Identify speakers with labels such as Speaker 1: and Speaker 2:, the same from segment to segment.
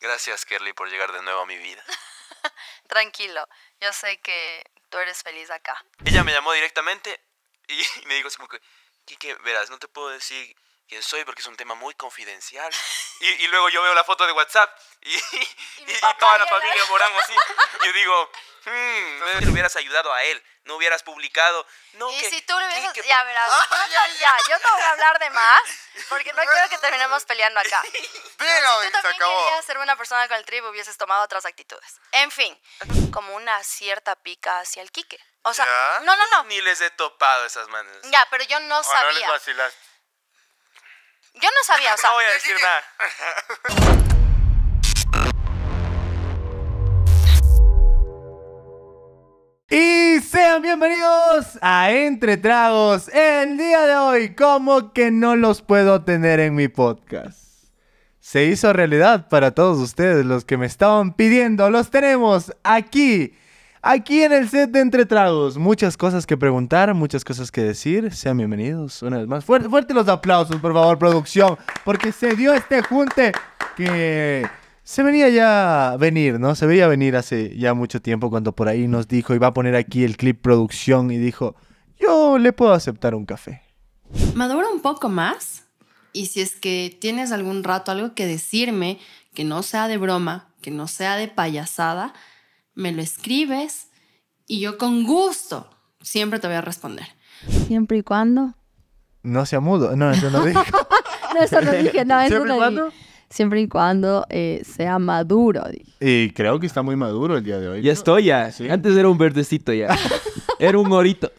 Speaker 1: Gracias, Kerly, por llegar de nuevo a mi vida.
Speaker 2: Tranquilo, yo sé que tú eres feliz acá.
Speaker 1: Ella me llamó directamente y me dijo así como que, que verás, no te puedo decir quién soy porque es un tema muy confidencial. Y, luego yo veo la foto de WhatsApp y, toda la familia moramos así. Yo digo, hmm, no hubieras ayudado a él, no hubieras publicado.
Speaker 2: y si tú le hubieras... Ya, verás. ya, ya, yo no voy a hablar de más porque no quiero que terminemos peleando acá. Pero si tú también querías ser una persona con el trip, hubieses tomado otras actitudes. En fin, como una cierta pica hacia el Quique. O sea,
Speaker 1: no, no, no. Ni les he topado esas manos.
Speaker 2: Ya, pero yo no sabía. No les yo no sabía, o sea. No voy a decir nada.
Speaker 3: Y sean bienvenidos a Entre Tragos el día de hoy. Como que no los puedo tener en mi podcast? Se hizo realidad para todos ustedes, los que me estaban pidiendo, los tenemos aquí Aquí en el set de Entre muchas cosas que preguntar, muchas cosas que decir. Sean bienvenidos una vez más. Fuerte, los aplausos, por favor, producción, porque se dio este junte que se venía ya venir, ¿no? Se veía venir hace ya mucho tiempo cuando por ahí nos dijo, iba a poner aquí el clip producción y dijo, yo le puedo aceptar un café.
Speaker 2: Madura un poco más y si es que tienes algún rato algo que decirme que no sea de broma, que no sea de payasada, me lo escribes y yo con gusto siempre te voy a responder. Siempre y cuando.
Speaker 3: No sea mudo. No, eso no dije.
Speaker 2: no, eso no dije. No, eso ¿Siempre no y cuando? Siempre y cuando eh, sea maduro.
Speaker 3: Y creo que está muy maduro el día de hoy. Ya estoy ya. Antes era un verdecito
Speaker 1: ya. era un morito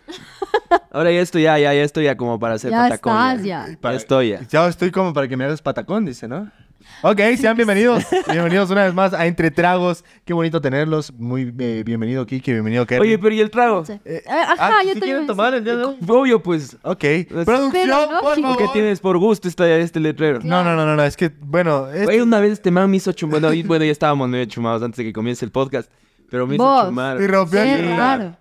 Speaker 1: Ahora ya estoy ya, ya, estoy ya como para hacer patacón. Para, ya
Speaker 3: estoy ya. Ya estoy como para que me hagas patacón, dice, ¿no? Ok, sean bienvenidos. bienvenidos una vez más a Entre Tragos. Qué bonito tenerlos. Muy eh, bienvenido, Kiki. Bienvenido, Kerry. Oye,
Speaker 4: pero ¿y el trago? Eh, ah, ajá, ah, yo ¿sí te quieren tomar el día de
Speaker 3: hoy? Obvio, pues. Ok. Producción, pero no,
Speaker 4: por favor. ¿Qué tienes
Speaker 1: por gusto esta, este letrero? No, no, no, no, Es que, bueno. Es... Oye, una vez este man me hizo chumbar. Bueno, bueno, ya estábamos medio chumados antes de que comience el podcast. Pero me hizo ¿Vos? chumar. Y rompió sí, el... raro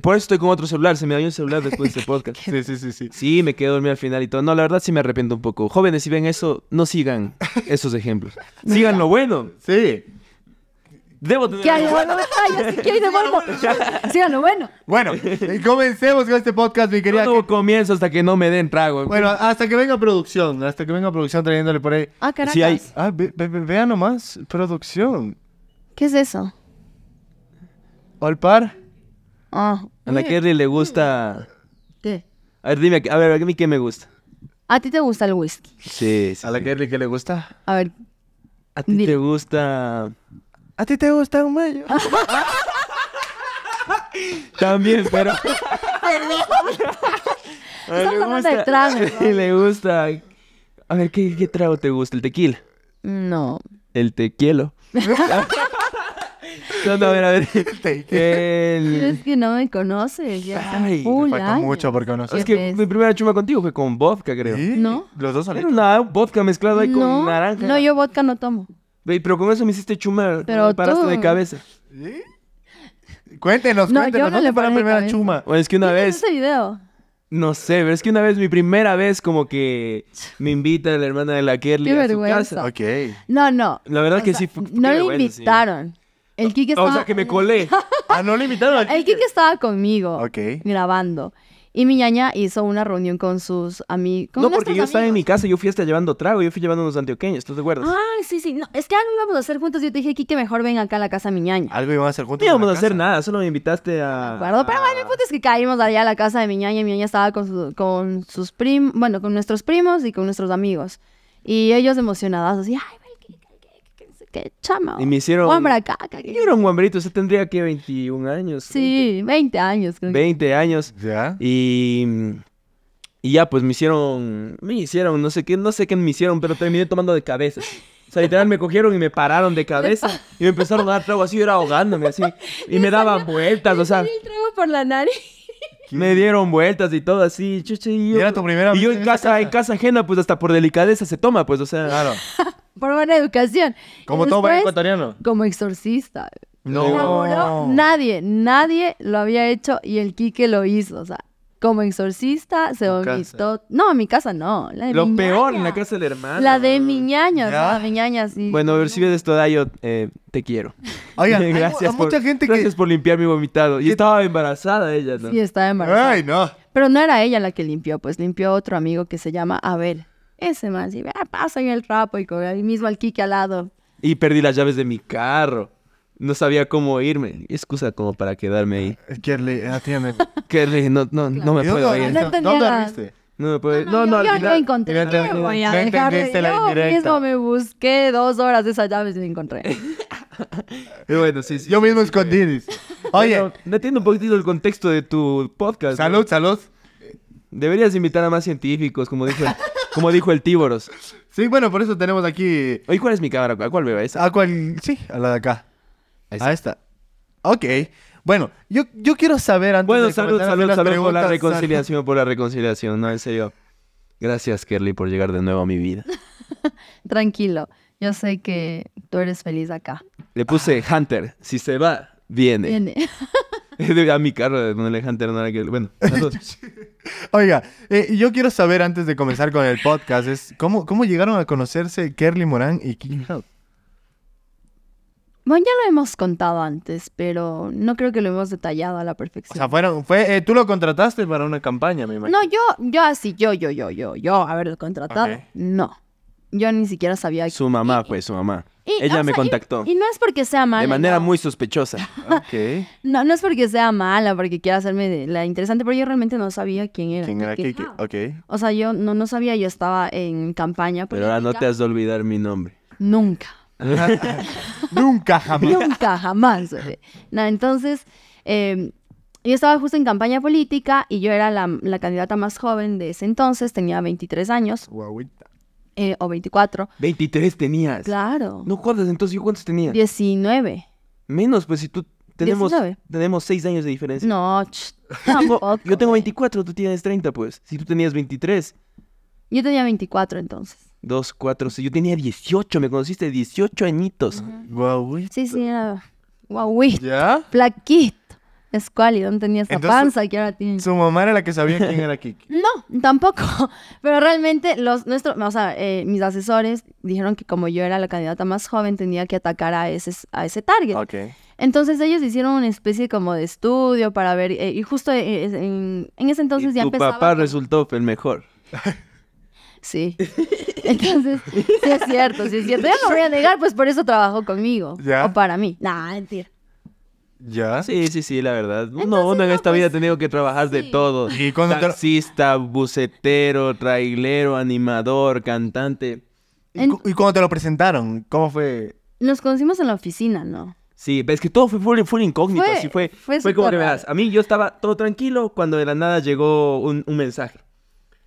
Speaker 1: por eso estoy con otro celular, se me dañó el celular después de este podcast. sí, sí, sí, sí. Sí, me quedé dormido al final y todo. No, la verdad sí me arrepiento un poco. Jóvenes, si ven eso, no sigan esos ejemplos. Sigan lo
Speaker 3: bueno. Sí. Debo
Speaker 2: tener. ¿Qué hay bueno? bueno. Sigan lo bueno.
Speaker 3: Bueno, comencemos con este podcast, mi querido comienzo hasta que no me den trago. Bueno, hasta que venga producción, hasta que venga producción trayéndole por ahí. Ah, caracas. Si hay... Ah, vean nomás, producción. ¿Qué es eso? ¿Olpar?
Speaker 2: Ah, a la Kerry
Speaker 1: le gusta. ¿Qué? A ver, dime, a ver, mí qué me gusta.
Speaker 2: ¿A ti te gusta el whisky?
Speaker 3: Sí, sí. ¿A la Kerry qué le gusta? A ver. ¿A ti te gusta.
Speaker 2: ¿A ti te gusta un mayo?
Speaker 1: También, pero. Perdón. le gusta. A ver, ¿qué, trago te gusta? ¿El tequila? No. ¿El tequilo? No, no, a ver, a ver. es
Speaker 2: que no me conoces, ya Ay, me faltó mucho
Speaker 1: por conocer. Es que pues mi primera chuma contigo fue con vodka, creo. ¿No? Los dos Era una vodka mezclada ahí con naranja. No,
Speaker 2: yo vodka no tomo.
Speaker 1: Pero con eso me hiciste chuma, me paraste de cabeza. Cuéntenos, no, cuéntenos, no, no te la primera chuma? Bueno, es que una vez... video? No sé, pero es que una vez, mi primera vez, como que me a la hermana de la Kerly a su casa. Ok.
Speaker 2: No, no. La verdad es que
Speaker 1: sí. Fue, no le invitaron.
Speaker 2: El Kike estaba... O sea, que me colé. ah, no le invitaron al El Kike estaba conmigo. Ok. Grabando. Y mi ñaña hizo una reunión con sus amigos. No, porque yo estaba en
Speaker 1: mi casa, yo fui hasta llevando trago, yo fui llevando unos antioqueños, ¿tú te acuerdas?
Speaker 2: Ah, sí, sí. es que algo íbamos a hacer juntos. Yo te dije, Kike, mejor ven acá a la casa mi ñaña.
Speaker 1: Algo íbamos a hacer juntos. No íbamos a hacer nada, solo me invitaste a.
Speaker 2: De acuerdo, pero bueno, el punto es que caímos allá a la casa de mi ñaña y mi ñaña estaba con, con sus primos, bueno, con nuestros primos y con nuestros amigos. Y ellos emocionados, así, ay, chama. Y me hicieron. Yo
Speaker 1: era un guambrito, sea, tendría que 21 años.
Speaker 2: Sí, 20, años. Creo.
Speaker 1: 20 años. Ya. Y. Y ya, pues me hicieron. Me hicieron, no sé qué, no sé qué me hicieron, pero terminé tomando de cabeza. O sea, literal me cogieron y me pararon de cabeza y me empezaron a dar trago así, yo era ahogándome así. Y, me daban vueltas, o sea. por la nariz. Me dieron vueltas y todo así, y yo, en casa, en casa ajena, pues hasta por delicadeza se toma, pues, o sea. Claro.
Speaker 2: por buena educación. Como todo buen ecuatoriano. Como exorcista. No. nadie, nadie lo había hecho y el Quique lo hizo. O sea, como exorcista se vomitó. No, en mi casa no. La de lo peor, en la
Speaker 1: casa del hermano. La
Speaker 2: de mi ñaña, mi sí.
Speaker 1: Bueno, ver si esto, Dayo, eh, te quiero. Oigan, gracias, por, mucha gente gracias por limpiar mi vomitado. Y estaba embarazada ella, ¿no? Sí, estaba embarazada. Ay, no.
Speaker 2: Pero no era ella la que limpió, pues limpió otro amigo que se llama Abel. Ese man, y me pasa en el trapo y con ahí mismo al Kike al lado.
Speaker 1: Y perdí las llaves de mi carro. No sabía cómo irme. Excusa como para quedarme ahí. Kerly, ah, atiende. Kerly, no, no, no me puedo ir. No, dormiste. No me puedo ir. No, no,
Speaker 2: yo, no, encontré. Yo yo mismo me busqué dos horas de esas llaves y me encontré.
Speaker 3: y bueno, sí, sí Yo mismo escondí. Oye. No, entiendo un poquito
Speaker 1: el contexto de tu podcast. Salud, salud. Deberías invitar a más científicos, como
Speaker 3: dijo, el, como dijo el Tíboros. Sí, bueno, por eso tenemos aquí. ¿Y cuál es mi cámara? ¿A cuál me ¿A esa? ¿A cuál? Sí, a la de acá. A esta. Ok. Bueno, yo, yo quiero saber antes bueno, de salud, salud, salud por la reconciliación,
Speaker 1: por la reconciliación. No, en serio. Gracias, Kerly, por llegar de nuevo a mi vida.
Speaker 2: Tranquilo. Yo sé que tú
Speaker 3: eres feliz acá.
Speaker 1: Le puse ah. Hunter. Si se va, viene. Viene.
Speaker 3: a mi carro de Manuel Hunter, no que. Bueno, Oiga, eh, yo quiero saber antes de comenzar con el podcast: es ¿cómo, cómo llegaron a conocerse Kerly Morán y King
Speaker 2: Bueno, ya lo hemos contado antes, pero no creo que lo hemos detallado a la
Speaker 3: perfección. O sea, fueron, fue, eh, tú lo contrataste para una campaña, me imagino.
Speaker 2: No, yo, yo así, yo, yo, yo, yo, yo haberlo contratado, no. Yo ni siquiera sabía.
Speaker 3: Su mamá, pues, su mamá. Ella ah,
Speaker 2: me contactó. Y, no es porque sea mala. De manera
Speaker 1: muy sospechosa. okay.
Speaker 2: No, no es porque sea mala, porque quiera hacerme la interesante, pero yo realmente no sabía quién era. ¿Quién era? Ah, Kiki? O sea, yo no, no sabía, yo estaba en campaña. Pero ahora no te has
Speaker 1: de olvidar mi nombre. Nunca.
Speaker 3: Nunca jamás. Nunca
Speaker 2: jamás. Nada, entonces, em, yo estaba justo en campaña política y yo era la, la, candidata más joven de ese entonces, tenía 23 años. Guauita. Eh, o 24.
Speaker 1: 23 tenías. Claro. No jodas, entonces yo cuántos tenía.
Speaker 2: 19.
Speaker 1: Menos, pues si tú tenemos, tenemos 6 años de diferencia. No, yo tengo 24, tú tienes 30, pues. Si tú tenías 23.
Speaker 2: Yo tenía 24 entonces.
Speaker 1: 2, 4, 6. Yo tenía 18, me conociste 18 añitos.
Speaker 3: Guau,
Speaker 2: Sí, sí, era güey. ¿Ya? Plaquito. ¿Y ¿dónde tenía esa panza que ahora tiene? Su
Speaker 3: mamá era la que sabía quién era Kiki.
Speaker 2: no, tampoco. Pero realmente los nuestros, o sea, eh, mis asesores dijeron que como yo era la candidata más joven, tenía que atacar a ese, a ese target. Entonces ellos hicieron una especie como de estudio para ver, eh, y justo eh, en, ese entonces ya Tu papá
Speaker 1: resultó el mejor.
Speaker 2: Sí. Entonces, sí es cierto, sí es cierto. Yo no voy a negar, pues por eso trabajó conmigo. O para mí. Nah, mentira.
Speaker 1: ¿Ya? Sí, sí, sí, la verdad. uno no, uno en esta pues, vida ha tenido que trabajar de todo. ¿Y Taxista, bucetero, trailero, animador, cantante.
Speaker 3: ¿Y, cuando te lo presentaron? ¿Cómo fue?
Speaker 2: Nos conocimos en la oficina, ¿no?
Speaker 1: Sí, pero es que todo fue, fue, incógnito. Fue, así fue, fue, como que A mí yo estaba todo tranquilo cuando de la nada llegó un, un mensaje.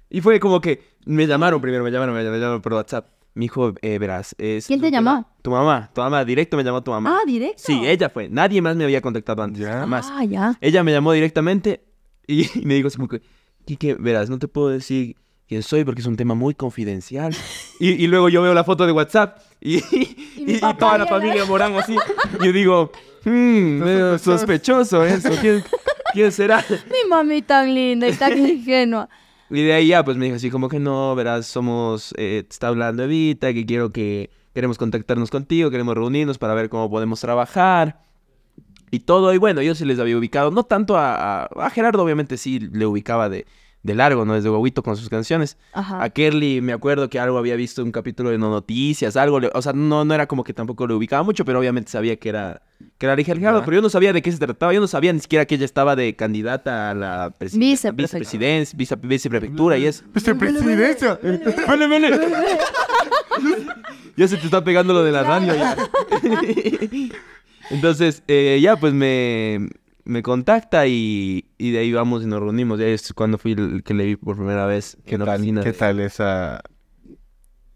Speaker 1: Y fue como que me llamaron primero, me llamaron, me llamaron por WhatsApp mi hijo, eh, verás, es... ¿Quién te llamó? Tu mamá, tu mamá, directo me llamó tu mamá. Ah, directo. Sí, ella fue, nadie más me había contactado antes, Más. Ah, ya. Ella me llamó directamente y, me dijo así que, verás, no te puedo decir quién soy porque es un tema muy confidencial. y, luego yo veo la foto de WhatsApp y, toda la familia moramos, así. Y yo digo, hmm, sospechoso eso, ¿quién, quién será?
Speaker 2: Mi mami tan linda y tan ingenua.
Speaker 1: Y de ahí ya, pues me dijo así como que no, verás, somos, eh, está hablando Evita, que quiero que, queremos contactarnos contigo, queremos reunirnos para ver cómo podemos trabajar. Y todo, y bueno, yo sí les había ubicado, no tanto a, a Gerardo, obviamente sí le ubicaba de, de largo, ¿no? Desde Guaguito con sus canciones. A Kerly me acuerdo que algo había visto un capítulo de No Noticias, algo, o sea, no, no era como que tampoco lo ubicaba mucho, pero obviamente sabía que era, que era Alejandro. pero yo no sabía de qué se trataba, yo no sabía ni siquiera que ella estaba de candidata a la vicepresidencia, vicepresidencia, viceprefectura y eso. Pues,
Speaker 4: vicepresidencia. Vale,
Speaker 1: ya se te está pegando lo de la radio ya. Entonces, eh, ya pues me, me contacta y, de ahí vamos y nos reunimos. Ya Es cuando fui el que le por primera vez. que no tal, ¿qué tal esa...?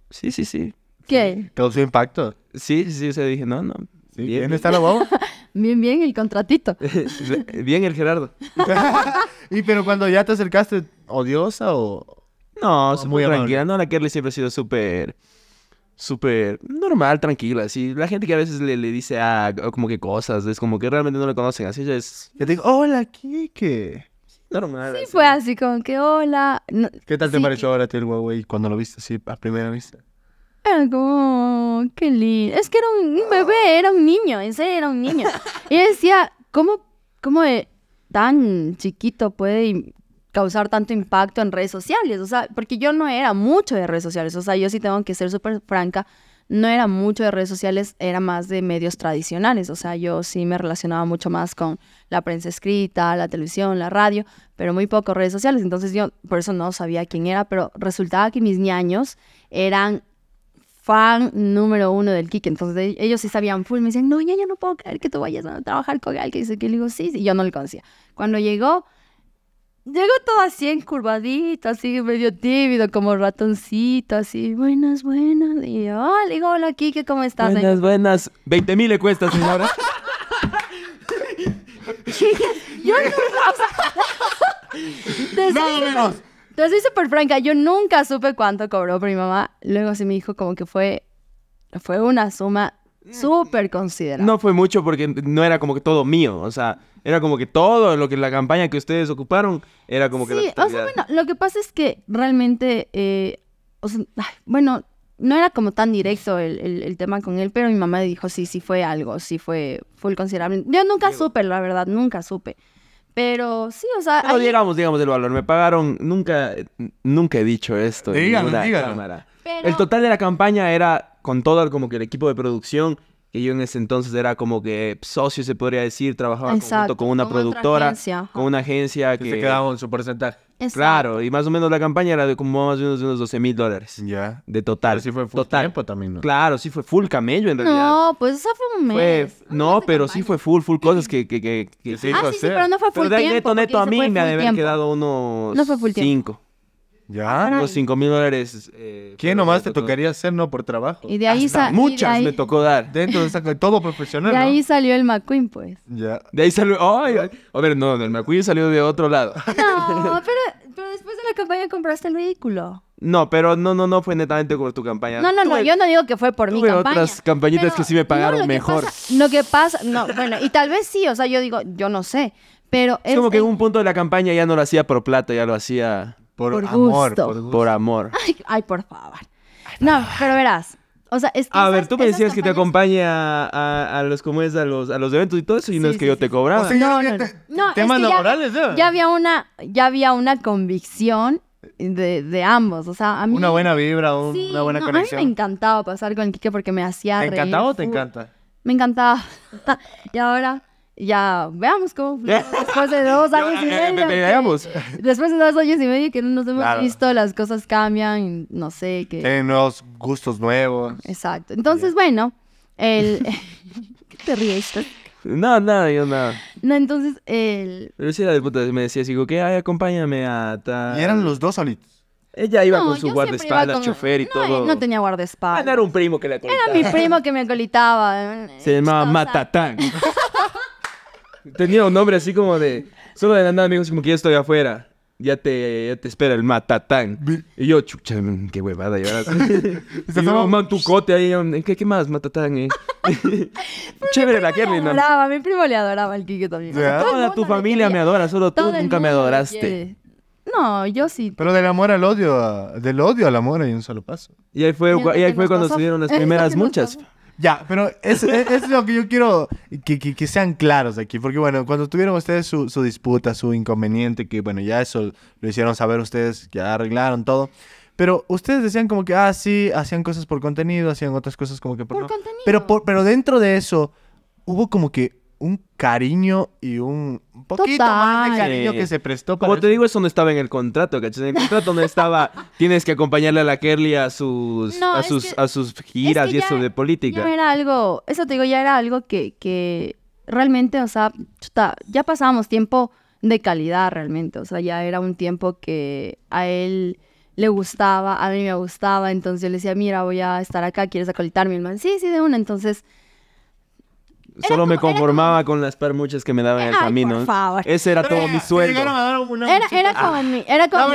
Speaker 1: Sí, sí, sí. ¿Qué? ¿Causó impacto? Sí, sí, sí. Se dije, no, no. ¿Sí? Bien, está la voz?
Speaker 2: bien, bien el contratito.
Speaker 1: bien el Gerardo. y pero cuando ya te acercaste, ¿odiosa o...? No, es muy tranquila. No, la Kerly siempre ha sido súper súper normal, tranquila. Así, la gente que a veces le, le dice ah, como que cosas, es como que realmente no le conocen. Así es, es. te digo, hola,
Speaker 3: Kike. Normal. Sí,
Speaker 2: fue así, como que hola.
Speaker 3: ¿Qué tal te pareció ahora el Huawei cuando lo viste así a primera vista?
Speaker 2: Era ah, como, qué lindo. Es que era un, bebé, era un niño, en serio era un niño. y decía, ¿cómo, cómo tan chiquito puede causar tanto impacto en redes sociales, o sea, porque yo no era mucho de redes sociales, o sea, yo sí tengo que ser súper franca, no era mucho de redes sociales, era más de medios tradicionales, o sea, yo sí me relacionaba mucho más con la prensa escrita, la televisión, la radio, pero muy poco redes sociales, entonces yo por eso no sabía quién era, pero resultaba que mis ñaños eran fan número uno del Kike. Entonces ellos sí sabían full. Me decían, no, ñaño, no puedo creer que tú vayas a trabajar con alguien. dice que le digo, sí, sí, y yo no le conocía. Cuando llegó, Llego todo así encurvadito, así medio tímido, como ratoncito, así, buenas, buenas. Y yo, ah, digo, hola, Kike, ¿cómo estás? Buenas,
Speaker 1: buenas. 20 mil le cuesta, señora.
Speaker 2: yo no, Nada menos. Te soy súper franca, yo nunca supe cuánto cobró por mi mamá. Luego se me dijo como que fue, fue una suma Mm. Súper considerable No
Speaker 1: fue mucho porque no era como que todo mío, o sea, era como que todo lo que la campaña que ustedes ocuparon era como que... Sí, o sea, bueno,
Speaker 2: lo que pasa es que realmente, eh, bueno, no era como tan directo el, tema con él, pero mi mamá dijo, sí, sí fue algo, sí fue full considerable. Yo nunca supe, la verdad, nunca supe. Pero sí, o sea... No ahí...
Speaker 1: digamos, el valor, me pagaron, nunca, nunca he dicho esto. Díganlo, El total de la campaña era con todo como que el equipo de producción, que yo en ese entonces era como que socio, se podría decir, trabajaba con una productora, con una agencia que... se quedaba con su porcentaje. Claro, y más o menos la campaña era de como más o menos unos 12 mil dólares. Ya. De total. Pero sí fue full tiempo también, ¿no? Claro, sí fue full camello en realidad.
Speaker 2: No, pues eso fue un mes.
Speaker 1: no, pero sí fue full, full cosas que, que, que, se hizo ah, sí, hacer. Sí, pero no fue full pero de neto, neto, a mí me ha haber
Speaker 3: quedado unos... No fue full tiempo. Ya, ah, los 5 mil dólares. Eh, ¿Quién nomás te tocaría hacer, no? Por trabajo. Y de ahí Hasta Muchas me tocó dar. Dentro de todo profesional. De
Speaker 2: ahí salió el McQueen, pues.
Speaker 3: Ya. De ahí salió. Ay, A ver, no, el
Speaker 1: McQueen salió de otro lado.
Speaker 2: No, pero, después de la campaña compraste el vehículo.
Speaker 1: No, pero no, no, no fue netamente por tu campaña. No, no, no,
Speaker 2: yo no digo que fue por mi campaña. otras campañitas que sí
Speaker 1: me pagaron mejor.
Speaker 2: lo que pasa, no, bueno, y tal vez sí, o sea, yo digo, yo no sé, pero... Es, es como que en un
Speaker 1: punto de la campaña ya no lo hacía por plata, ya lo hacía... Por, amor, Por, amor.
Speaker 2: Ay, por favor. no, pero verás. A
Speaker 1: ver, tú me decías que te acompañe a, los como a los eventos y todo eso, y no es que yo te cobraba. no,
Speaker 2: no, temas laborales, ya, ya había una, ya había una convicción de, ambos. O sea, Una buena vibra, una buena conexión. A mí me encantaba pasar con el Kike porque me hacía ¿Te encantaba o te encanta? Me encantaba. y ahora ya veamos cómo después de dos años y
Speaker 1: eh, eh,
Speaker 3: medio veamos
Speaker 2: después de dos años y medio que no nos hemos visto las cosas cambian no sé que
Speaker 3: tienen nuevos gustos nuevos
Speaker 2: exacto entonces bueno el ¿Qué te ríes
Speaker 3: no, nada, yo nada.
Speaker 2: No, entonces el.
Speaker 3: Pero sí
Speaker 1: la de me decía así, que ay, acompáñame a tal. Y eran los dos solitos. Ella
Speaker 2: iba con su guardaespaldas, chofer y todo. No tenía guardaespaldas. Ah, era
Speaker 1: un primo que le acolitaba. Era mi
Speaker 2: primo que me acolitaba.
Speaker 1: Se llamaba Matatán. Tenía un nombre así como de. Solo de la nada amigos, como que yo estoy afuera. Ya te, ya te espera el matatán. Y yo, chucha, qué huevada y yo, un tu ahí. ¿Qué, más, matatán? Eh?
Speaker 3: Chévere la Kerry, ¿no? Adoraba,
Speaker 2: mi primo le adoraba al Kike también. toda
Speaker 3: tu familia me adora, solo tú nunca me adoraste.
Speaker 2: No, yo sí.
Speaker 3: Pero del amor al odio, del odio al amor hay un solo paso. Y ahí fue, Y ahí fue cuando se dieron las primeras muchas. Ya, pero es, es, lo que yo quiero que, que, sean claros aquí, porque bueno, cuando tuvieron ustedes su, disputa, su inconveniente, que bueno, ya eso lo hicieron saber ustedes, ya arreglaron todo, pero ustedes decían como que, ah, sí, hacían cosas por contenido, hacían otras cosas como que por... por contenido. Pero, por, pero dentro de eso, hubo como que un cariño y un poquito más de cariño
Speaker 1: que se prestó para Como te digo, eso no estaba en el contrato, ¿cachai? En el contrato no estaba, tienes que acompañarle a la Kerly a sus, a, sus a sus giras y eso de política. No
Speaker 2: era algo, eso te digo, ya era algo que, realmente, o sea, ya pasábamos tiempo de calidad realmente, o sea, ya era un tiempo que a él le gustaba, a mí me gustaba, entonces yo le decía, mira, voy a estar acá, ¿quieres acolitarme? El man, sí, sí, de una, entonces
Speaker 1: Solo me conformaba con las permuchas que me daban en el camino. Ese era todo mi sueldo.
Speaker 2: Era, como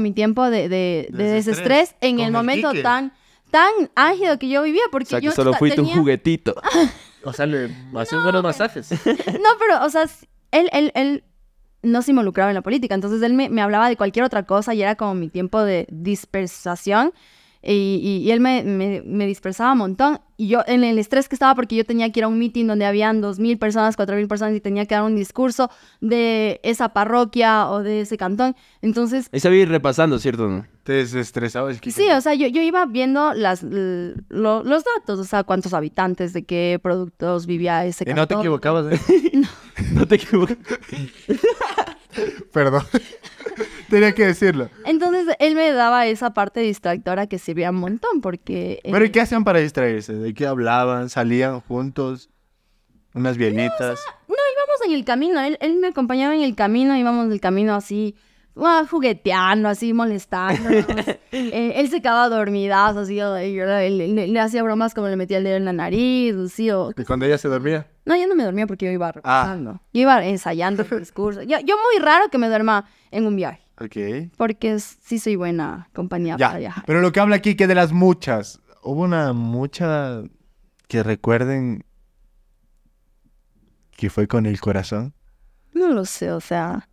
Speaker 2: mi, tiempo de, era desestrés, en el, momento tan tan ágido que yo vivía porque solo fuiste un
Speaker 1: juguetito.
Speaker 3: o sea, le hacías buenos masajes. no,
Speaker 2: pero, o sea, él, él, no se involucraba en la política, entonces él me hablaba de cualquier otra cosa y era como mi tiempo de dispersación. Y, él me, me, dispersaba un montón. Y yo, en el estrés que estaba, porque yo tenía que ir a un meeting donde habían mil personas, cuatro mil personas y tenía que dar un discurso de esa parroquia o de ese cantón. Entonces.
Speaker 3: Ahí ir repasando, ¿cierto? Te desestresabas.
Speaker 2: Sí, o sea, yo, iba viendo las, los datos, o sea, cuántos habitantes, de qué productos vivía ese cantón. Y
Speaker 3: no te equivocabas, ¿eh? no. no te equivocabas. Perdón. Tenía que decirlo.
Speaker 2: Entonces él me daba esa parte distractora que servía un montón porque... Eh, Pero ¿y
Speaker 3: qué hacían para distraerse? ¿De qué hablaban? ¿Salían juntos? ¿Unas bielitas?
Speaker 2: No, íbamos en el camino. Él, me acompañaba en el camino, íbamos en el camino así... Ah, jugueteando, así molestándonos. Eh, él se quedaba dormidazo, así, yo, le, hacía bromas como le metía el dedo en la nariz, así, o...
Speaker 3: ¿Y cuando ella se dormía?
Speaker 2: No, yo no me dormía porque yo iba ah. repasando. Yo iba ensayando el discurso. Yo, yo muy raro que me duerma en un viaje. Ok. Porque sí soy buena compañía
Speaker 1: para viajar.
Speaker 3: Pero lo que habla aquí que de las muchas. Hubo una mucha que recuerden que fue con el corazón.
Speaker 2: No lo sé, o sea.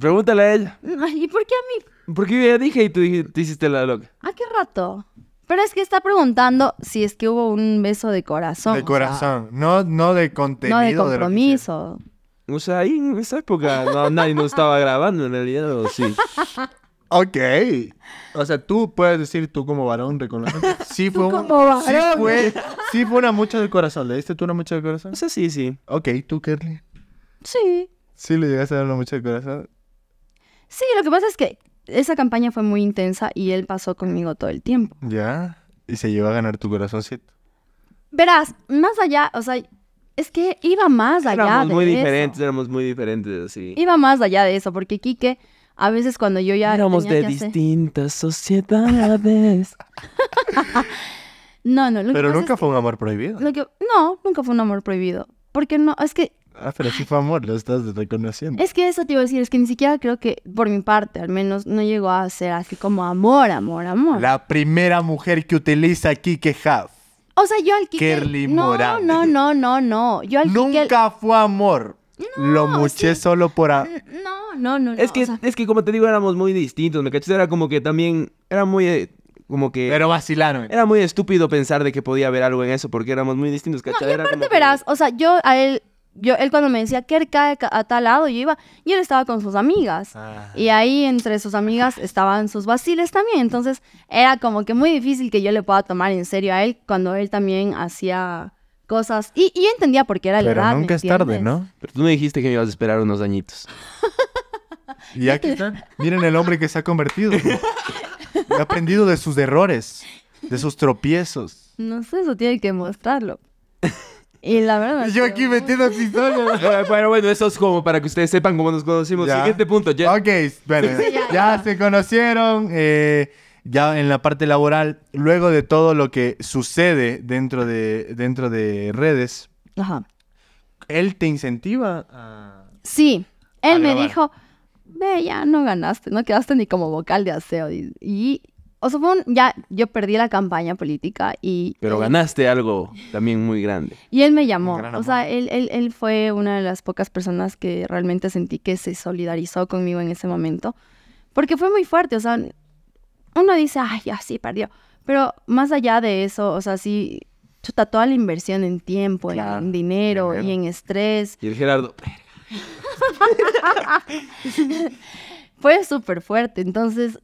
Speaker 3: Pregúntale a ella.
Speaker 2: ¿Y por qué a mí?
Speaker 3: Porque yo ya dije y tú, hiciste la loca.
Speaker 2: ¿A qué rato? Pero es que está preguntando si es que hubo un beso de corazón. De corazón,
Speaker 3: no, no de contenido. No de
Speaker 2: compromiso.
Speaker 3: O sea, ahí en esa época nadie nos estaba grabando en el o sí. Ok. O sea, tú puedes decir tú como varón reconoce. Sí fue Sí fue, una mucha del corazón. ¿Le diste tú una mucha del corazón? O sea, sí, sí. Ok, tú, Kerly. Sí. Sí le llegaste a dar una mucha del corazón.
Speaker 2: Sí, lo que pasa es que esa campaña fue muy intensa y él pasó conmigo todo el tiempo.
Speaker 3: Ya. Y se llevó a ganar tu corazoncito.
Speaker 2: Verás, más allá, o sea, es que iba más allá de éramos muy
Speaker 3: diferentes, éramos muy
Speaker 1: diferentes, sí. Iba
Speaker 2: más allá de eso, porque Quique, a veces cuando yo ya. Éramos de
Speaker 1: distintas
Speaker 3: sociedades.
Speaker 2: no, no. Lo pero
Speaker 3: nunca fue un amor prohibido.
Speaker 2: No, nunca fue un amor prohibido. Porque no, es que.
Speaker 3: Ah, pero sí fue amor, lo estás reconociendo. Es
Speaker 2: que eso te iba a decir, es que ni siquiera creo que, por mi parte, al menos, no llegó a ser así como
Speaker 3: amor, amor, amor. La primera mujer que utiliza Kike Huff o sea, yo al Kike. no, No, no, no, no. Yo al Nunca fue amor. lo
Speaker 2: muché
Speaker 1: solo por a...
Speaker 2: No, no,
Speaker 3: no.
Speaker 1: Es, que, es que, como te digo, éramos muy distintos, ¿me caché Era como que también... Era muy... Eh, como que... Pero vacilaron. Era muy estúpido pensar de que podía haber algo en eso porque éramos muy distintos, ¿cachai? No, y aparte
Speaker 2: verás, o sea, yo a él yo, él cuando me decía que cae a tal lado, yo iba, y él estaba con sus amigas. Y ahí entre sus amigas estaban sus vaciles también. Entonces era como que muy difícil que yo le pueda tomar en serio a él cuando él también hacía cosas. Y, yo entendía por qué era la Pero nunca es tarde,
Speaker 1: ¿no? Pero tú me dijiste que me ibas a esperar
Speaker 3: unos dañitos. y aquí están. Miren el hombre que se ha convertido. ha aprendido de sus errores, de sus tropiezos.
Speaker 2: No sé, eso tiene que mostrarlo. Y la verdad.
Speaker 3: Yo aquí metiendo historias. bueno, bueno, eso es como para que ustedes sepan cómo nos conocimos. Siguiente punto, Ok, bueno, ya, se conocieron. Eh, ya en la parte laboral, luego de todo lo que sucede dentro de, dentro de redes, Ajá. ¿él te incentiva a.? Sí, él me dijo:
Speaker 2: Ve, ya no ganaste, no quedaste ni como vocal de aseo. y o sea, un, ya yo perdí la campaña política y...
Speaker 1: Pero eh, ganaste algo también muy grande.
Speaker 2: Y él me llamó. O sea, él, fue una de las pocas personas que realmente sentí que se solidarizó conmigo en ese momento. Porque fue muy fuerte. O sea, uno dice, ay, ya sí, perdió. Pero más allá de eso, o sea, sí, chuta toda la inversión en tiempo, en dinero y en estrés. Y el Gerardo... fue súper fuerte. Entonces,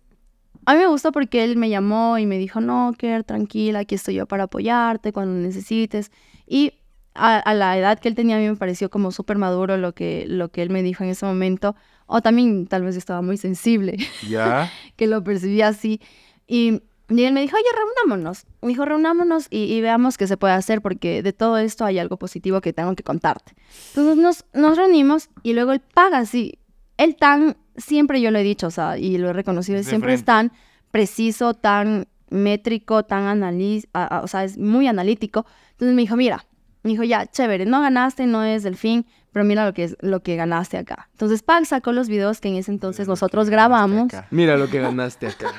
Speaker 2: a mí me gustó porque él me llamó y me dijo, no, quer, tranquila, aquí estoy yo para apoyarte cuando necesites. Y a, la edad que él tenía a mí me pareció como súper maduro lo que, lo que él me dijo en ese momento. O también tal vez estaba muy sensible, ¿Ya? que lo percibía así. Y, y, él me dijo, oye, reunámonos. Me dijo, reunámonos y, veamos qué se puede hacer porque de todo esto hay algo positivo que tengo que contarte. Entonces nos, nos reunimos y luego él paga así. el tan siempre yo lo he dicho, o sea, y lo he reconocido, siempre es tan preciso, tan métrico, tan analítico, o sea, es muy analítico. Entonces me dijo, mira, me dijo, ya, chévere, no ganaste, no es el fin, pero mira lo que es lo que ganaste acá. Entonces Pac sacó los videos que en ese entonces nosotros grabamos.
Speaker 1: Mira lo que ganaste acá.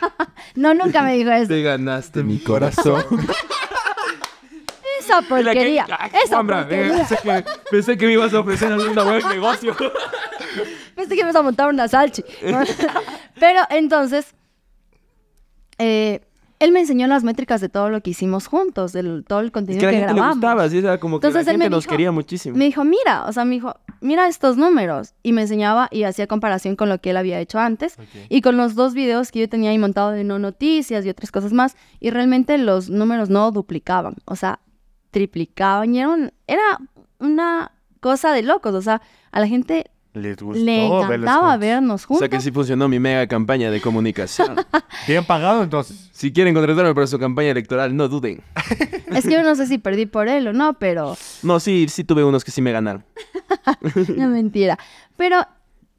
Speaker 2: no, nunca me dijo eso.
Speaker 1: Te ganaste mi corazón.
Speaker 2: Esa porquería. esa Pensé,
Speaker 1: que, pensé que me ibas a ofrecer algún buen
Speaker 2: negocio. que me a montar una salchi. Pero entonces, eh, él me enseñó las métricas de todo lo que hicimos juntos, de todo el contenido que, la Le gustaba,
Speaker 1: así era como que la gente nos quería muchísimo. Me
Speaker 2: dijo, mira, o sea, me dijo, mira estos números. Y me enseñaba y hacía comparación con lo que él había hecho antes y con los dos videos que yo tenía ahí montado de no noticias y otras cosas más. Y realmente los números no duplicaban, o sea, triplicaban y era una cosa de locos, o sea, a la gente
Speaker 1: les gustó Le encantaba
Speaker 2: vernos juntos. O sea
Speaker 1: que sí funcionó mi mega campaña de comunicación. Bien pagado entonces. Si quieren contratarme para su campaña electoral, no duden.
Speaker 2: Es que yo no sé si perdí por él o no, pero...
Speaker 1: No, sí, sí tuve unos que sí me ganaron.
Speaker 2: no, mentira. Pero, o sea,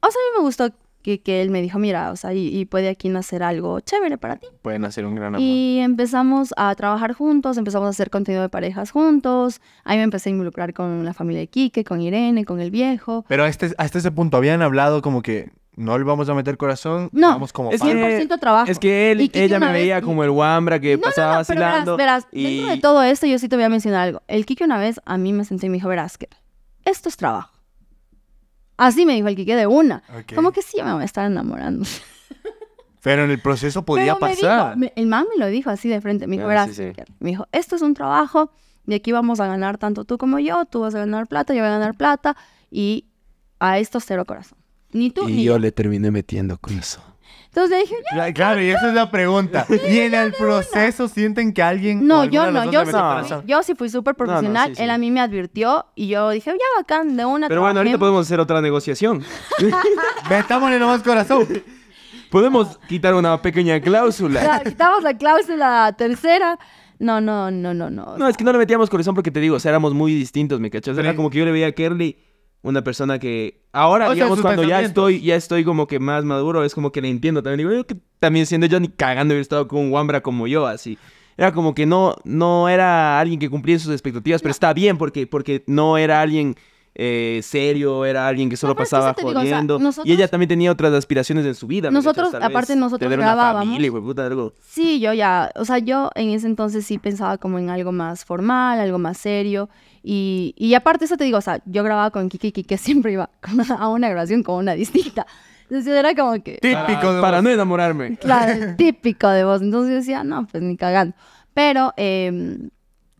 Speaker 2: a mí me gustó que, él me dijo, mira, o sea, y, puede aquí nacer algo chévere
Speaker 3: para ti. Pueden hacer un gran amor.
Speaker 2: Y empezamos a trabajar juntos, empezamos a hacer contenido de parejas juntos. Ahí me empecé a involucrar con la familia de Quique, con Irene, con el viejo.
Speaker 3: Pero este, hasta ese punto, ¿habían hablado como que no le vamos a meter corazón, no, vamos como es 100%
Speaker 2: trabajo. Es que
Speaker 3: él, ella me veía como el wambra que pasaba no, verás, verás y... dentro de
Speaker 2: todo esto yo sí te voy a mencionar algo. El Kike una vez a mí me senté y me dijo, verás, que esto es trabajo Así me dijo el que de una. Como que sí, me voy a estar enamorando.
Speaker 3: Pero en el proceso podía pasar.
Speaker 2: el man me lo dijo así de frente. Me dijo, ah, me dijo, esto es un trabajo y aquí vamos a ganar tanto tú como yo. Tú vas a ganar plata, yo voy a ganar plata y a esto cero corazón. Ni tú, y ni yo,
Speaker 3: le terminé metiendo corazón.
Speaker 2: Entonces
Speaker 1: dije,
Speaker 3: Claro, y esa es la pregunta. ¿Y en el proceso sienten que alguien... No, yo no, yo
Speaker 2: sí, fui- súper profesional. Él a mí me advirtió y yo dije, ya bacán, de una. Pero
Speaker 1: bueno, ahorita podemos hacer otra negociación. el nomás corazón. podemos quitar una pequeña cláusula. Claro,
Speaker 2: Quitamos la cláusula tercera. No, no, no, no, no.
Speaker 1: No, es que no le metíamos corazón porque te digo, o sea, éramos muy distintos, mi cachas? Era como que yo le veía a Kerly una persona que ahora, digamos, cuando ya estoy, ya estoy como que más maduro, es como que le entiendo también. Digo, yo que también siendo yo ni cagando hubiera estado con un Wambra como yo, así. Era como que no, no era alguien que cumplía sus expectativas, pero está bien porque, porque no era alguien eh, serio, era alguien que solo pasaba jodiendo. Y ella también tenía otras aspiraciones en su vida. Nosotros, aparte, nosotros grabábamos.
Speaker 2: Sí, yo ya, o sea, yo en ese entonces sí pensaba como en algo más formal, algo más serio. Y, aparte, eso te digo, o sea, yo grababa con Kiki, que siempre iba a una grabación con una distinta. Entonces era como que.
Speaker 1: Típico Para no enamorarme.
Speaker 2: típico de vos. Entonces yo decía, no, pues ni cagando. Pero, em,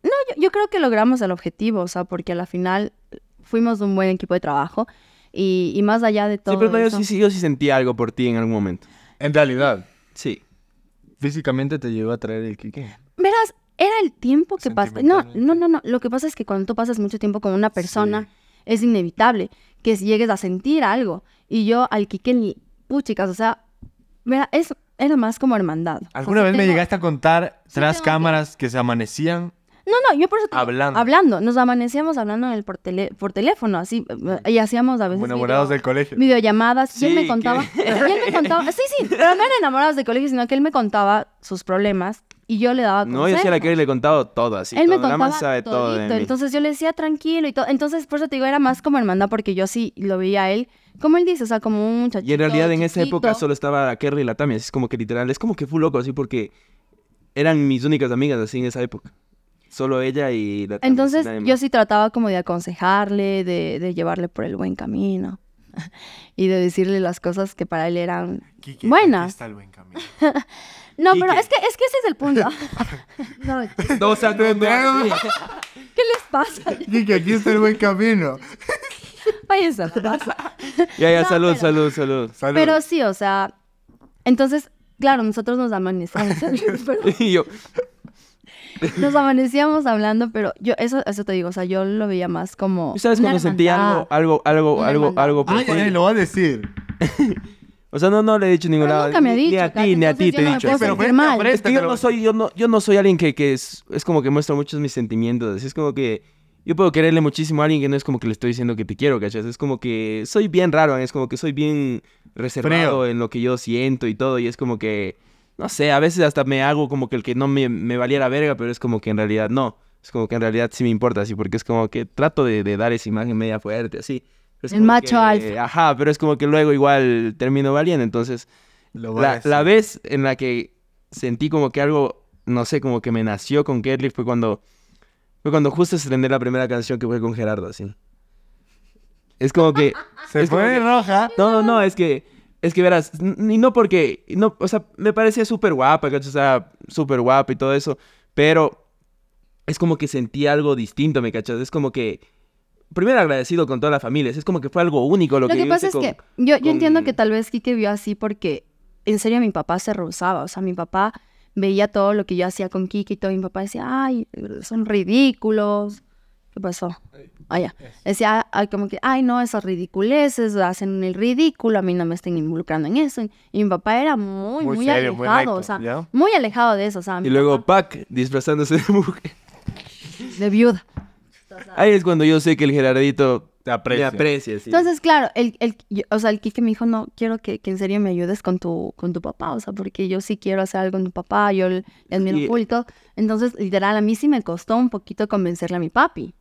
Speaker 2: no, yo, yo, creo que logramos el objetivo, o sea, porque a la final fuimos un buen equipo de trabajo. Y, más allá de todo. Sí, pero yo,
Speaker 1: sí, sentí algo por ti en algún momento. En realidad. Sí.
Speaker 3: Físicamente te llevó a traer el Kike.
Speaker 2: Verás, era el tiempo que pasó. No, no, no, no. Lo que pasa es que cuando tú pasas mucho tiempo con una persona, es inevitable que llegues a sentir algo. Y yo al Kike ni. Puchicas, o sea, eso era más como hermandad.
Speaker 3: ¿Alguna vez me llegaste a contar tras cámaras que se amanecían
Speaker 2: no, no, yo por eso... Hablando. Hablando. Nos amanecíamos hablando por, teléfono, así. Eh, y hacíamos a veces... Enamorados del colegio. Videollamadas. Sí, él me contaba... él me contaba... Sí, sí, no eran enamorados del colegio, sino que él me contaba sus problemas y yo le daba consejos. No, yo hacía la
Speaker 1: que le contaba todo así. Él me contaba todo. De Entonces
Speaker 2: yo le decía tranquilo y todo. Entonces, por eso te digo, era más como hermandad porque yo sí lo veía a él. Como él dice, o sea, como un muchachito. Y en realidad en esa época
Speaker 1: solo estaba Kerry y la Tami, así es como que literal, es como que fue loco así porque eran mis únicas amigas así en esa época. Solo ella y la Entonces
Speaker 2: yo sí trataba como de aconsejarle, de, de llevarle por el buen camino y de decirle las cosas que para él eran buenas. Aquí está el buen camino. no, pero es que, es que ese es el punto.
Speaker 4: no, se o sea, no,
Speaker 2: ¿Qué les pasa?
Speaker 3: Quique, aquí está el buen camino.
Speaker 2: Vaya, pasa.
Speaker 1: Ya, ya, salud, salud, salud, Pero
Speaker 2: sí, o sea, entonces, claro, nosotros nos amanecemos.
Speaker 1: y yo,
Speaker 2: Nos amanecíamos hablando, pero yo, eso, eso te digo, o sea, yo lo veía más como. ¿Sabes cuando
Speaker 1: sentía algo, algo, algo, algo, algo? Ay, ah, lo va a decir. O sea, no, no le he dicho ningún lado. Nunca me ha dicho. Ni a ti, ni a ti te he dicho. Pero es que yo no soy, yo no, yo no soy alguien que, que es, es como que muestra muchos mis sentimientos. Es como que yo puedo quererle muchísimo a alguien que no es como que le estoy diciendo que te quiero, ¿cachas? Es como que soy bien raro, ¿eh? es como que soy bien reservado en lo que yo siento y todo. Y es como que no sé, a veces hasta me hago como que el que no me, me valiera verga, pero es como que en realidad no. Es como que en realidad sí me importa, así, porque es como que trato de, dar esa imagen media fuerte, así.
Speaker 3: el macho alfa.
Speaker 1: Ajá, pero es como que luego igual termino valiendo, entonces...
Speaker 3: la,
Speaker 1: vez en la que sentí como que algo, no sé, como que me nació con Kerly fue cuando... Fue cuando justo estrené la primera canción que fue con Gerardo, así. Es como que... Se fue roja. No, no, no, es que es que verás, y no porque, no, o sea, me parecía súper guapa, ¿cachai? O sea, súper guapa y todo eso, pero es como que sentí algo distinto, ¿me cachas? Es como que, primero agradecido con toda la familia, es como que fue algo único lo, que lo que, pasa es que
Speaker 2: yo, yo entiendo que tal vez Kike vio así porque, en serio, mi papá se rehusaba, o sea, mi papá veía todo lo que yo hacía con Kiki y todo, y mi papá decía, ay, son ridículos, ¿Qué pasó? Ah, Decía, como que, ay, no, esas ridiculeces, hacen el ridículo, a mí no me estén involucrando en eso. Y mi papá era muy, muy, alejado, o sea, muy alejado de eso, o sea. Y
Speaker 1: luego Pac disfrazándose de mujer. De viuda. Ahí es cuando yo sé que el Gerardito te aprecia. Entonces,
Speaker 2: claro, el, el, o sea, el Kike me dijo, no, quiero que, que, en serio me ayudes con tu, con tu papá, o sea, porque yo sí quiero hacer algo con tu papá, yo el, mi culto. Entonces, literal, a mí sí me costó un poquito convencerle a mi papi.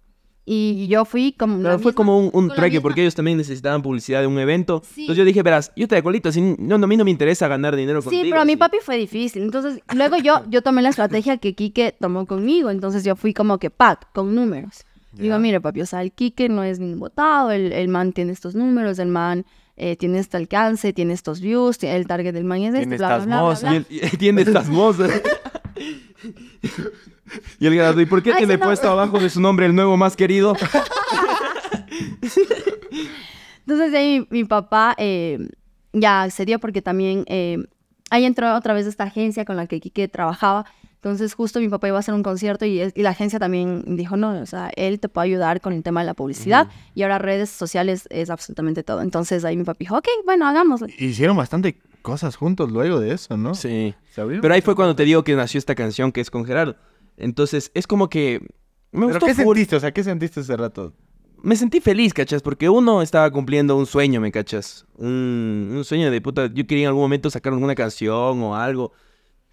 Speaker 2: Y yo fui como... fue como un, un
Speaker 1: porque ellos también necesitaban publicidad de un evento. Entonces yo dije, verás, yo te decolito, así, no, no, a mí no me interesa ganar dinero sí, contigo. Sí,
Speaker 2: pero a mi papi fue difícil. Entonces luego yo, yo tomé la estrategia que Quique tomó conmigo. Entonces yo fui como que, pack, con números. Digo, mire papi, o sea, el Quique no es ningún votado, el, el man tiene estos números, el man... Eh, tiene este alcance, tiene estos views, el target del man es este, tiene estas bla,
Speaker 1: Tiene estas mozas. Y el ganador, ¿y por qué te tiene puesto abajo de su nombre el nuevo más querido?
Speaker 2: Entonces ahí mi, papá eh, ya accedió porque también eh, ahí entró otra vez esta agencia con la que Kike trabajaba. Entonces justo mi papá iba a hacer un concierto y, la agencia también dijo, no, o sea, él te puede ayudar con el tema de la publicidad y ahora redes sociales es absolutamente todo. Entonces ahí mi papá dijo, ok, bueno, hagámoslo.
Speaker 3: Hicieron bastante cosas juntos luego de eso, ¿no? Sí. Pero ahí
Speaker 1: fue cuando te digo que nació esta canción que es con Gerardo. Entonces, es como que... Me ¿Pero gustó qué sentiste? O sea, ¿qué sentiste ese rato? Me sentí feliz, ¿cachas? Porque uno estaba cumpliendo un sueño, ¿me cachas? Un, sueño de puta... Yo quería en algún momento sacar alguna canción o algo.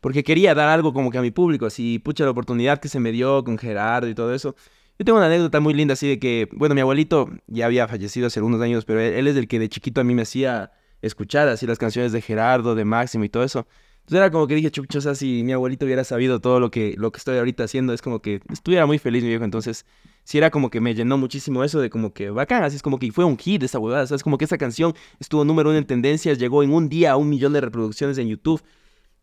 Speaker 1: Porque quería dar algo como que a mi público. Así, pucha, la oportunidad que se me dio con Gerardo y todo eso. Yo tengo una anécdota muy linda así de que... Bueno, mi abuelito ya había fallecido hace algunos años, pero él es el que de chiquito a mí me hacía escuchadas y las canciones de Gerardo, de Máximo y todo eso. Entonces era como que dije, chucho, o si mi abuelito hubiera sabido todo lo que, lo que estoy ahorita haciendo, es como que estuviera muy feliz, mi viejo. Entonces, sí era como que me llenó muchísimo eso de como que bacán, así es como que fue un hit esa huevada, o es como que esa canción estuvo número uno en tendencias, llegó en un día a un millón de reproducciones en YouTube.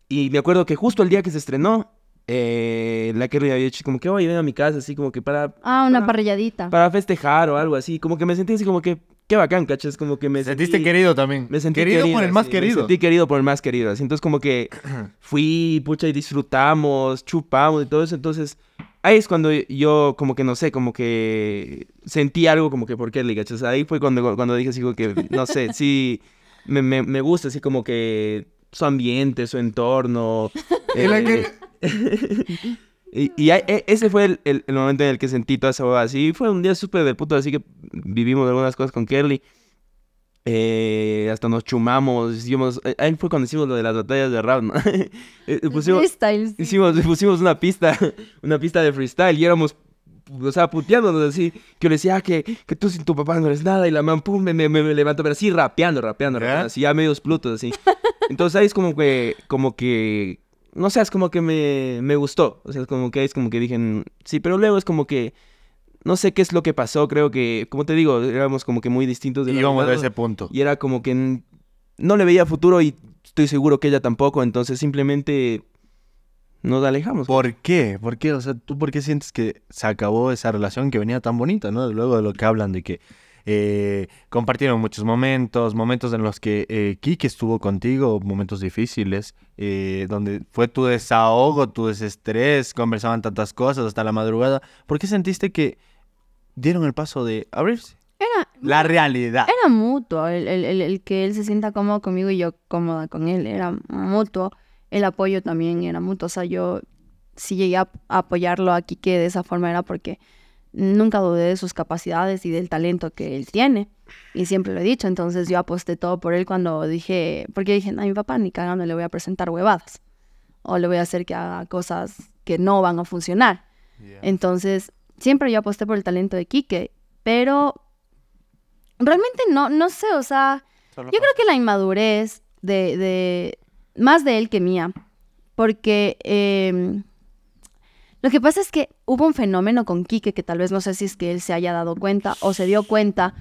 Speaker 1: Y me acuerdo que justo el día que se estrenó, eh, la que había dicho, como que voy a ir a mi casa, así como que para...
Speaker 3: Ah,
Speaker 2: una parrilladita.
Speaker 1: Para festejar o algo así, como que me sentí así como que qué bacán, ¿cachas? Como que me Sentiste querido también. Me sentí querido, por el más querido. Me sentí querido por el más querido. Así, entonces como que fui, pucha, y disfrutamos, chupamos y todo eso. Entonces, ahí es cuando yo como que no sé, como que sentí algo como que por Kelly, ¿cachas? Ahí fue cuando, cuando dije así como que, no sé, sí, me, me, me gusta así como que su ambiente, su entorno. Eh, Y, e, ese fue el, el, momento en el que sentí toda esa boba así. Fue un día súper del puto, así que vivimos algunas cosas con Kerly. Eh, hasta nos chumamos, hicimos... Eh, ahí fue cuando hicimos lo de las batallas de rap, ¿no? Eh, hicimos, pusimos una pista, una pista de freestyle y éramos o sea, puteándonos así. Que yo le decía, ah, que, que tú sin tu papá no eres nada. Y la mamá, me, me, levanto, pero así rapeando, rapeando, rapeando, así ya medios plutos, así. Entonces ahí es como que, como que no sé, es como que me, me gustó. O sea, es como que es como que dije, mm, sí, pero luego es como que no sé qué es lo que pasó, creo que, como te digo, éramos como que muy distintos de íbamos ese punto. Y era como que no le veía futuro y estoy seguro que ella tampoco, entonces simplemente
Speaker 3: nos alejamos. ¿Por qué? ¿Por qué? O sea, ¿tú por qué sientes que se acabó esa relación que venía tan bonita, no? Luego de lo que hablan de que eh, compartieron muchos momentos, momentos en los que eh, estuvo contigo, momentos difíciles, eh, donde fue tu desahogo, tu desestrés, conversaban tantas cosas hasta la madrugada. ¿Por qué sentiste que dieron el paso de abrirse? Era, la realidad. Era
Speaker 2: mutuo, el, que él se sienta cómodo conmigo y yo cómoda con él, era mutuo. El apoyo también era mutuo, o sea, yo sí llegué a apoyarlo a Kike de esa forma era porque nunca dudé de sus capacidades y del talento que él tiene. Y siempre lo he dicho, entonces yo aposté todo por él cuando dije, porque dije, a mi papá ni cagando le voy a presentar huevadas. O le voy a hacer que haga cosas que no van a funcionar. Entonces, siempre yo aposté por el talento de Quique, pero realmente no, no sé, o sea, yo creo que la inmadurez de, más de él que mía, porque em, lo que pasa es que hubo un fenómeno con Quique que tal vez no sé si es que él se haya dado cuenta o se dio cuenta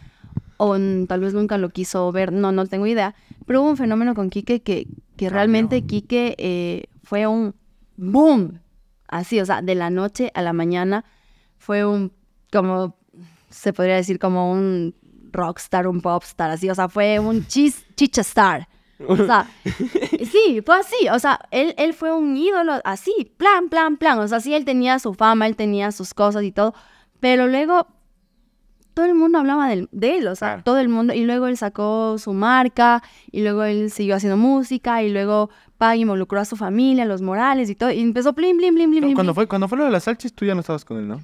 Speaker 2: o tal vez nunca lo quiso ver, no, no tengo idea, pero hubo un fenómeno con Quique que, que realmente Quique eh, fue un boom, así, o sea, de la noche a la mañana fue un, como se podría decir, como un rockstar, un popstar, así, o sea, fue un chis, chicha star. O sea, sí, fue pues así. O sea, él, él fue un ídolo así, plan, plan, plan. O sea, sí, él tenía su fama, él tenía sus cosas y todo. Pero luego todo el mundo hablaba de, él, o sea, todo el mundo. Y luego él sacó su marca, y luego él siguió haciendo música, y luego Pag involucró a su familia, los Morales y todo. Y empezó blim, blim, blim, blim. Cuando, Fue,
Speaker 3: cuando fue lo de las salchis, tú ya no estabas con él, ¿no?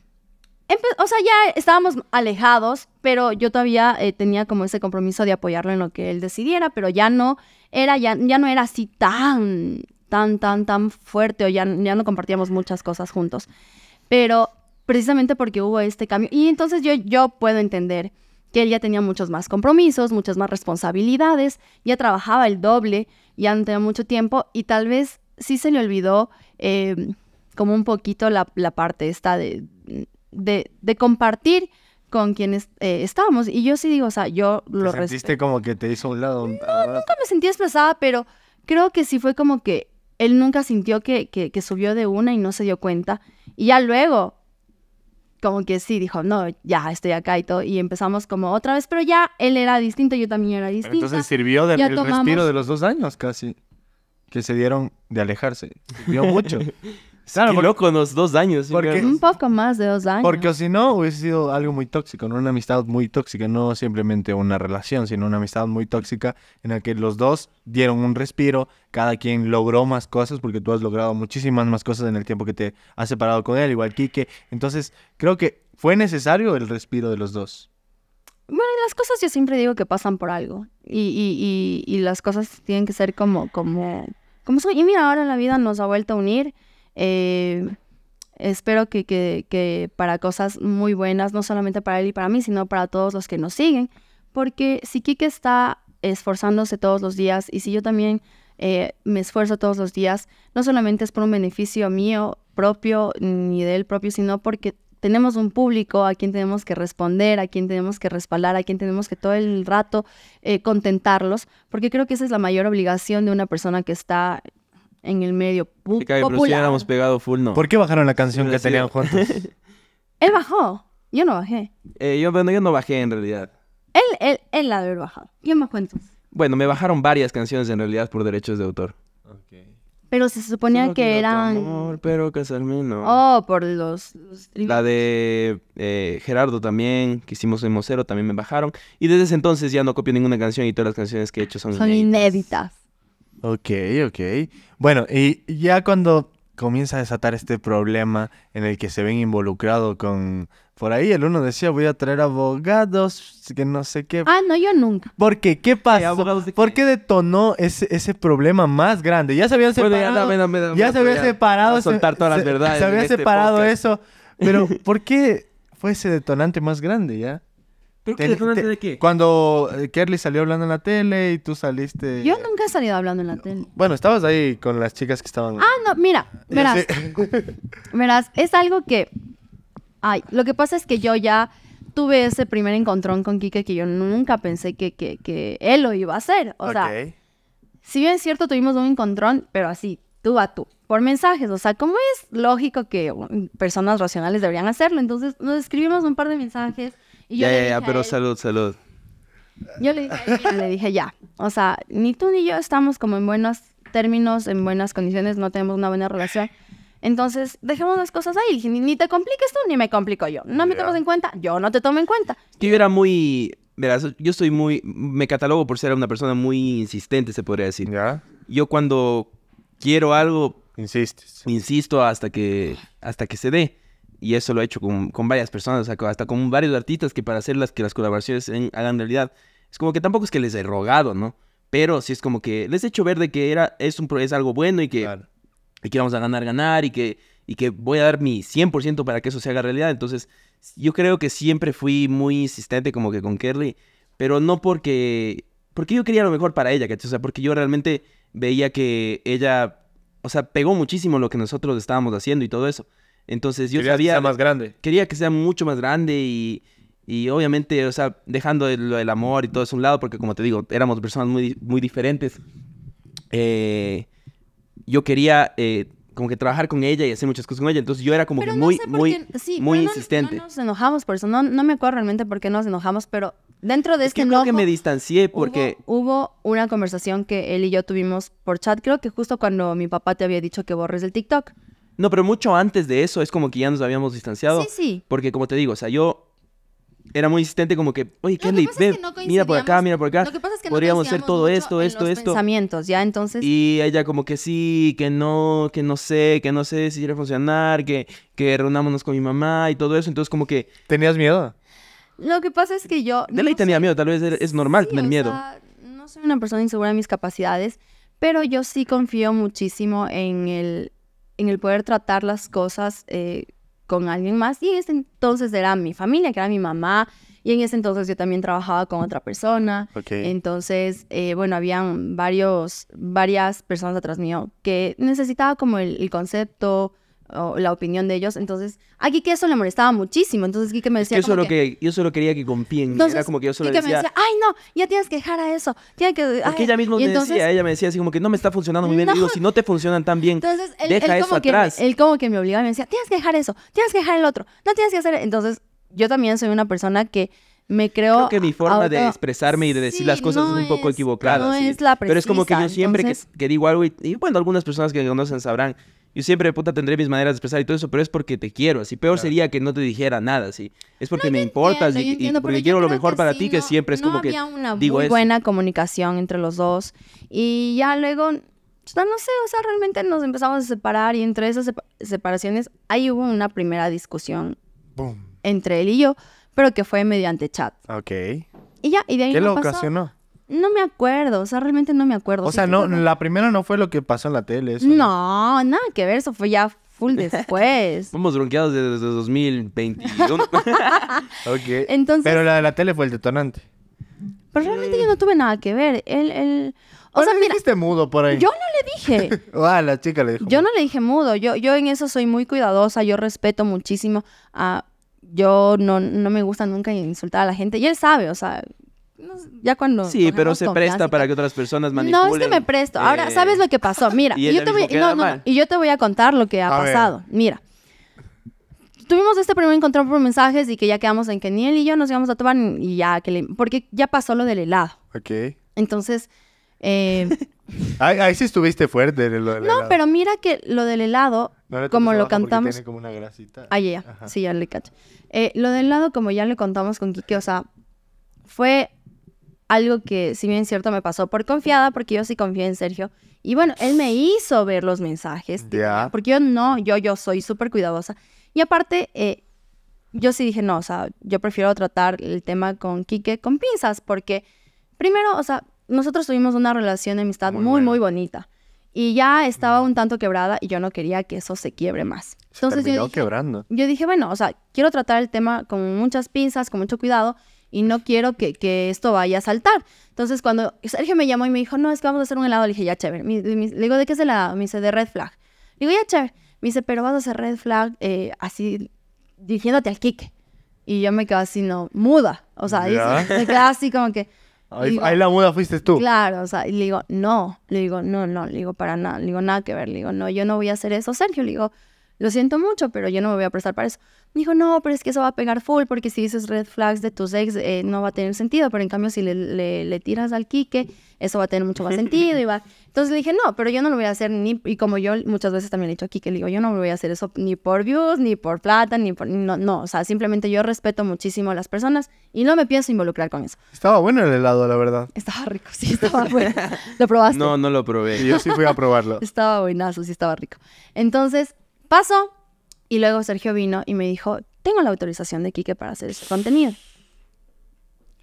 Speaker 2: o sea, ya estábamos alejados, pero yo todavía eh, tenía como ese compromiso de apoyarlo en lo que él decidiera, pero ya no era, ya, no era así tan, tan, tan, tan fuerte, o ya, ya no compartíamos muchas cosas juntos. Pero precisamente porque hubo este cambio, y entonces yo, yo puedo entender que él ya tenía muchos más compromisos, muchas más responsabilidades, ya trabajaba el doble, ya no tenía mucho tiempo, y tal vez sí se le olvidó eh, como un poquito la parte esta de de, compartir con quienes eh, estábamos. Y yo sí digo, o sea, yo lo
Speaker 3: ¿Te sentiste como que te hizo un lado? No, nunca
Speaker 2: me sentí expresada pero creo que sí fue como que él nunca sintió que, subió de una y no se dio cuenta. Y ya luego, como que sí, dijo, no, ya estoy acá y todo. Y empezamos como otra vez, pero ya él era distinto, yo también era distinto entonces
Speaker 3: sirvió del de respiro de los dos años casi, que se dieron de alejarse. Sirvió mucho. Claro, dos años. un
Speaker 2: poco más de dos años. Porque
Speaker 3: si no, hubiese sido algo muy tóxico, una amistad muy tóxica, no simplemente una relación, sino una amistad muy tóxica en la que los dos dieron un respiro, cada quien logró más cosas, porque tú has logrado muchísimas más cosas en el tiempo que te has separado con él, igual Kike. Entonces, creo que fue necesario el respiro de los dos.
Speaker 2: Bueno, las cosas yo siempre digo que pasan por algo. Y, y, y, las cosas tienen que ser como, como, como son. Y mira, ahora la vida nos ha vuelto a unir. Eh, espero que, para cosas muy buenas, no solamente para él y para mí, sino para todos los que nos siguen, porque si Kike está esforzándose todos los días y si yo también eh, me esfuerzo todos los días, no solamente es por un beneficio mío propio ni de él propio, sino porque tenemos un público a quien tenemos que responder, a quien tenemos que respaldar, a quien tenemos que todo el rato eh, contentarlos, porque creo que esa es la mayor obligación de una persona que está en el medio
Speaker 3: pegado full, no. ¿Por qué bajaron la canción que juntos?
Speaker 2: Él bajó, yo no bajé.
Speaker 1: Eh, yo, bueno, yo no bajé en realidad.
Speaker 2: Él, él, él la debe haber bajado. Yo me cuento.
Speaker 1: Bueno, me bajaron varias canciones en realidad por derechos de autor.
Speaker 2: Pero se suponía que eran...
Speaker 1: pero casarme
Speaker 2: Oh, por los...
Speaker 1: La de eh, Gerardo también, que hicimos en Mocero, también me bajaron. Y desde ese entonces ya no copio ninguna canción y todas las canciones
Speaker 3: que he hecho son,
Speaker 2: inéditas.
Speaker 3: Ok, ok. Bueno, y ya cuando comienza a desatar este problema en el que se ven involucrados con... Por ahí el uno decía, voy a traer abogados, que no sé qué. Ah, no, yo nunca. ¿Por qué? ¿Qué pasó? ¿Por qué detonó ese, ese problema más grande? Ya se habían separado. ya, se habían separado. A soltar todas las verdades. Se, había este separado eso. Pero ¿por qué fue ese detonante más grande ya? ¿Pero de qué? Cuando eh, Kerly salió hablando en la tele y tú saliste. Yo
Speaker 2: nunca he salido hablando en la tele.
Speaker 3: Bueno, estabas ahí con las chicas que estaban. Ah,
Speaker 2: no, mira, verás. verás, es algo que. Ay, lo que pasa es que yo ya tuve ese primer encontrón con Kike que yo nunca pensé que, él lo iba a hacer. O sea, si bien es cierto, tuvimos un encontrón, pero así, tú a tú, por mensajes. O sea, ¿cómo es lógico que um, personas racionales deberían hacerlo, entonces nos escribimos un par de mensajes ya, ya, pero
Speaker 1: salud, salud.
Speaker 2: Yo le dije, le dije ya. O sea, ni tú ni yo estamos como en buenos términos, en buenas condiciones, no tenemos una buena relación. Entonces, dejemos las cosas ahí. ni te compliques tú, ni me complico yo. No me tomas en cuenta, yo no te tomo en cuenta.
Speaker 1: Yo era muy... Verás, yo estoy muy... Me catalogo por ser una persona muy insistente, se podría decir. ¿Ya? Yo cuando quiero algo... Insistes. Insisto hasta que, hasta que se dé y eso lo he hecho con, con varias personas, o sea, hasta con varios artistas que para hacer que las colaboraciones en, hagan realidad. Es como que tampoco es que les he rogado, ¿no? Pero sí es como que les he hecho ver de que era, es, un, es algo bueno y que, y que vamos a ganar, ganar y que, y que voy a dar mi 100% para que eso se haga realidad. Entonces, yo creo que siempre fui muy insistente como que con Kerly, pero no porque, porque yo quería lo mejor para ella, ¿cachai? O sea, porque yo realmente veía que ella, o sea, pegó muchísimo lo que nosotros estábamos haciendo y todo eso. Entonces yo Que sea más grande. Quería que sea mucho más grande y, obviamente, o sea, dejando el, amor y todo eso a un lado, porque como te digo, éramos personas muy, muy diferentes. Eh, yo quería eh, como que trabajar con ella y hacer muchas cosas con ella. Entonces yo era como que muy, muy, sí, muy insistente. No, nos
Speaker 2: enojamos por eso. No, no me acuerdo realmente por qué nos enojamos, pero dentro de este que Creo que me
Speaker 1: distancié porque...
Speaker 2: hubo, una conversación que él y yo tuvimos por chat, creo que justo cuando mi papá te había dicho que borres el TikTok.
Speaker 1: No, pero mucho antes de eso es como que ya nos habíamos distanciado. Sí, sí. Porque como te digo, o sea, yo era muy insistente como que, oye, Kelly, mira por acá, mira por acá. Lo que pasa es que podríamos hacer todo esto, esto, esto.
Speaker 2: Pensamientos, ya entonces.
Speaker 1: Y ella como que sí, que no, que no sé, que no sé si quiere funcionar, que que reunámonos con mi mamá y todo eso, entonces como que ¿Tenías miedo?
Speaker 2: Lo que pasa es que yo
Speaker 1: tenía miedo, tal vez es normal tener miedo.
Speaker 2: no soy una persona insegura de mis capacidades, pero yo sí confío muchísimo en el en el poder tratar las cosas eh, con alguien más. Y en ese entonces era mi familia, que era mi mamá. Y en ese entonces yo también trabajaba con otra persona. Entonces, eh, bueno, habían varios, varias personas atrás mío que necesitaba como el concepto, la opinión de ellos. Entonces, a que eso le molestaba muchísimo. Entonces, que me decía. que
Speaker 1: yo, solo quería que confíen era como que yo solo decía, ay,
Speaker 2: no, ya tienes que dejar a eso. Tienes que. Ay. Porque ella misma me entonces... decía,
Speaker 1: ella me decía así como que no me está funcionando muy bien. digo, si no te funcionan tan bien, entonces, él, deja como eso que, atrás. Él
Speaker 2: como que me obligaba y me decía, tienes que dejar eso, tienes que dejar el otro, no tienes que hacer. Entonces, yo también soy una persona que me creo, que mi forma de
Speaker 1: expresarme y de decir las cosas es un poco equivocada. Pero es como que yo siempre que, digo algo y, y, bueno, algunas personas que me conocen sabrán, yo siempre, puta, tendré mis maneras de expresar y todo eso, pero es porque te quiero, así. Peor sería que no te dijera nada, ¿sí? Es porque me importas y, porque quiero lo mejor para ti, que siempre es no como había que... una muy buena
Speaker 2: comunicación entre los dos. Y ya luego, no sé, o sea, realmente nos empezamos a separar y entre esas separaciones ahí hubo una primera discusión Boom. entre él y yo, pero que fue mediante chat. Ok. Y ya, y ¿Qué lo ocasionó? No me acuerdo, o sea, realmente no me acuerdo. O sea, no, la
Speaker 3: primera no fue lo que pasó en la tele. Eso,
Speaker 2: no, nada que ver, eso fue ya full después.
Speaker 3: Fuimos bronqueados desde, 2021. Ok, Pero la de la tele fue el detonante.
Speaker 2: Pero realmente yo no tuve nada que ver. él, él...
Speaker 3: O sea, mira, dijiste mudo por ahí. Yo
Speaker 2: no le dije.
Speaker 3: ah, la chica le dijo.
Speaker 2: Yo no le dije mudo. Yo, yo en eso soy muy cuidadosa. Yo respeto muchísimo. A, yo no, no me gusta nunca insultar a la gente. Y él sabe, o sea, ya cuando... Sí, pero se presta para
Speaker 1: que otras personas manipulen. No, es que me presto. Ahora, eh, ¿sabes
Speaker 2: lo que pasó? Mira, y, yo te voy, a contar lo que ha pasado. Mira. Tuvimos este primer encuentro por mensajes y que ya quedamos en que ni y yo nos íbamos a tomar y ya que le, Porque ya pasó lo del helado. Ok. Entonces... Eh,
Speaker 3: ahí, sí estuviste fuerte. Lo del no, pero
Speaker 2: mira que lo del helado, como lo cantamos. Tiene
Speaker 3: como una grasita. Ah,
Speaker 2: ya, sí, ya le cacho. Eh, lo del helado, como ya le contamos con Kike, o sea, fue algo que, si bien es cierto, me pasó por confiada, porque yo sí confié en Sergio. Y bueno, él me hizo ver los mensajes, porque yo no, yo, yo soy súper cuidadosa. Y aparte, eh, yo sí dije, no, o sea, yo prefiero tratar el tema con Quique con pinzas, porque primero, o sea, nosotros tuvimos una relación de amistad muy, muy, bonita. Y ya estaba mm. un tanto quebrada y yo no quería que eso se quiebre más. Entonces yo quebrando. Yo dije, bueno, o sea, quiero tratar el tema con muchas pinzas, con mucho cuidado y no quiero que, que, esto vaya a saltar. Entonces, cuando Sergio me llamó y me dijo, no, es que vamos a hacer un helado, le dije, ya chévere. le digo, ¿de qué es el helado? Me dice, de red flag. Le digo, ya chévere. Me dice, pero vas a hacer red flag eh, así, dirigiéndote al kike Y yo me quedo así, no, muda. O sea, me quedo así como que. ahí,
Speaker 3: la muda fuiste tú.
Speaker 2: Claro, o sea, y le digo, no, le digo, no, no, le digo, para nada, le digo, nada que ver, le digo, no, yo no voy a hacer eso, Sergio, le digo, lo siento mucho, pero yo no me voy a prestar para eso. Me dijo, no, pero es que eso va a pegar full, porque si dices red flags de tus ex, eh, no va a tener sentido, pero en cambio si le, tiras al Quique, eso va a tener mucho más sentido. Y va. Entonces le dije, no, pero yo no lo voy a hacer ni, y como yo muchas veces también le he dicho a Quique, le digo, yo no me voy a hacer eso ni por views, ni por plata, ni por, no, no, o sea, simplemente yo respeto muchísimo a las personas y no me pienso involucrar con eso.
Speaker 3: Estaba bueno el helado, la verdad. Estaba
Speaker 2: rico, sí, estaba bueno. ¿Lo probaste? No,
Speaker 3: no lo probé. Yo sí fui a probarlo.
Speaker 2: estaba buenazo, sí, estaba rico. Entonces, Paso. Y luego Sergio vino y me dijo, tengo la autorización de Quique para hacer ese contenido.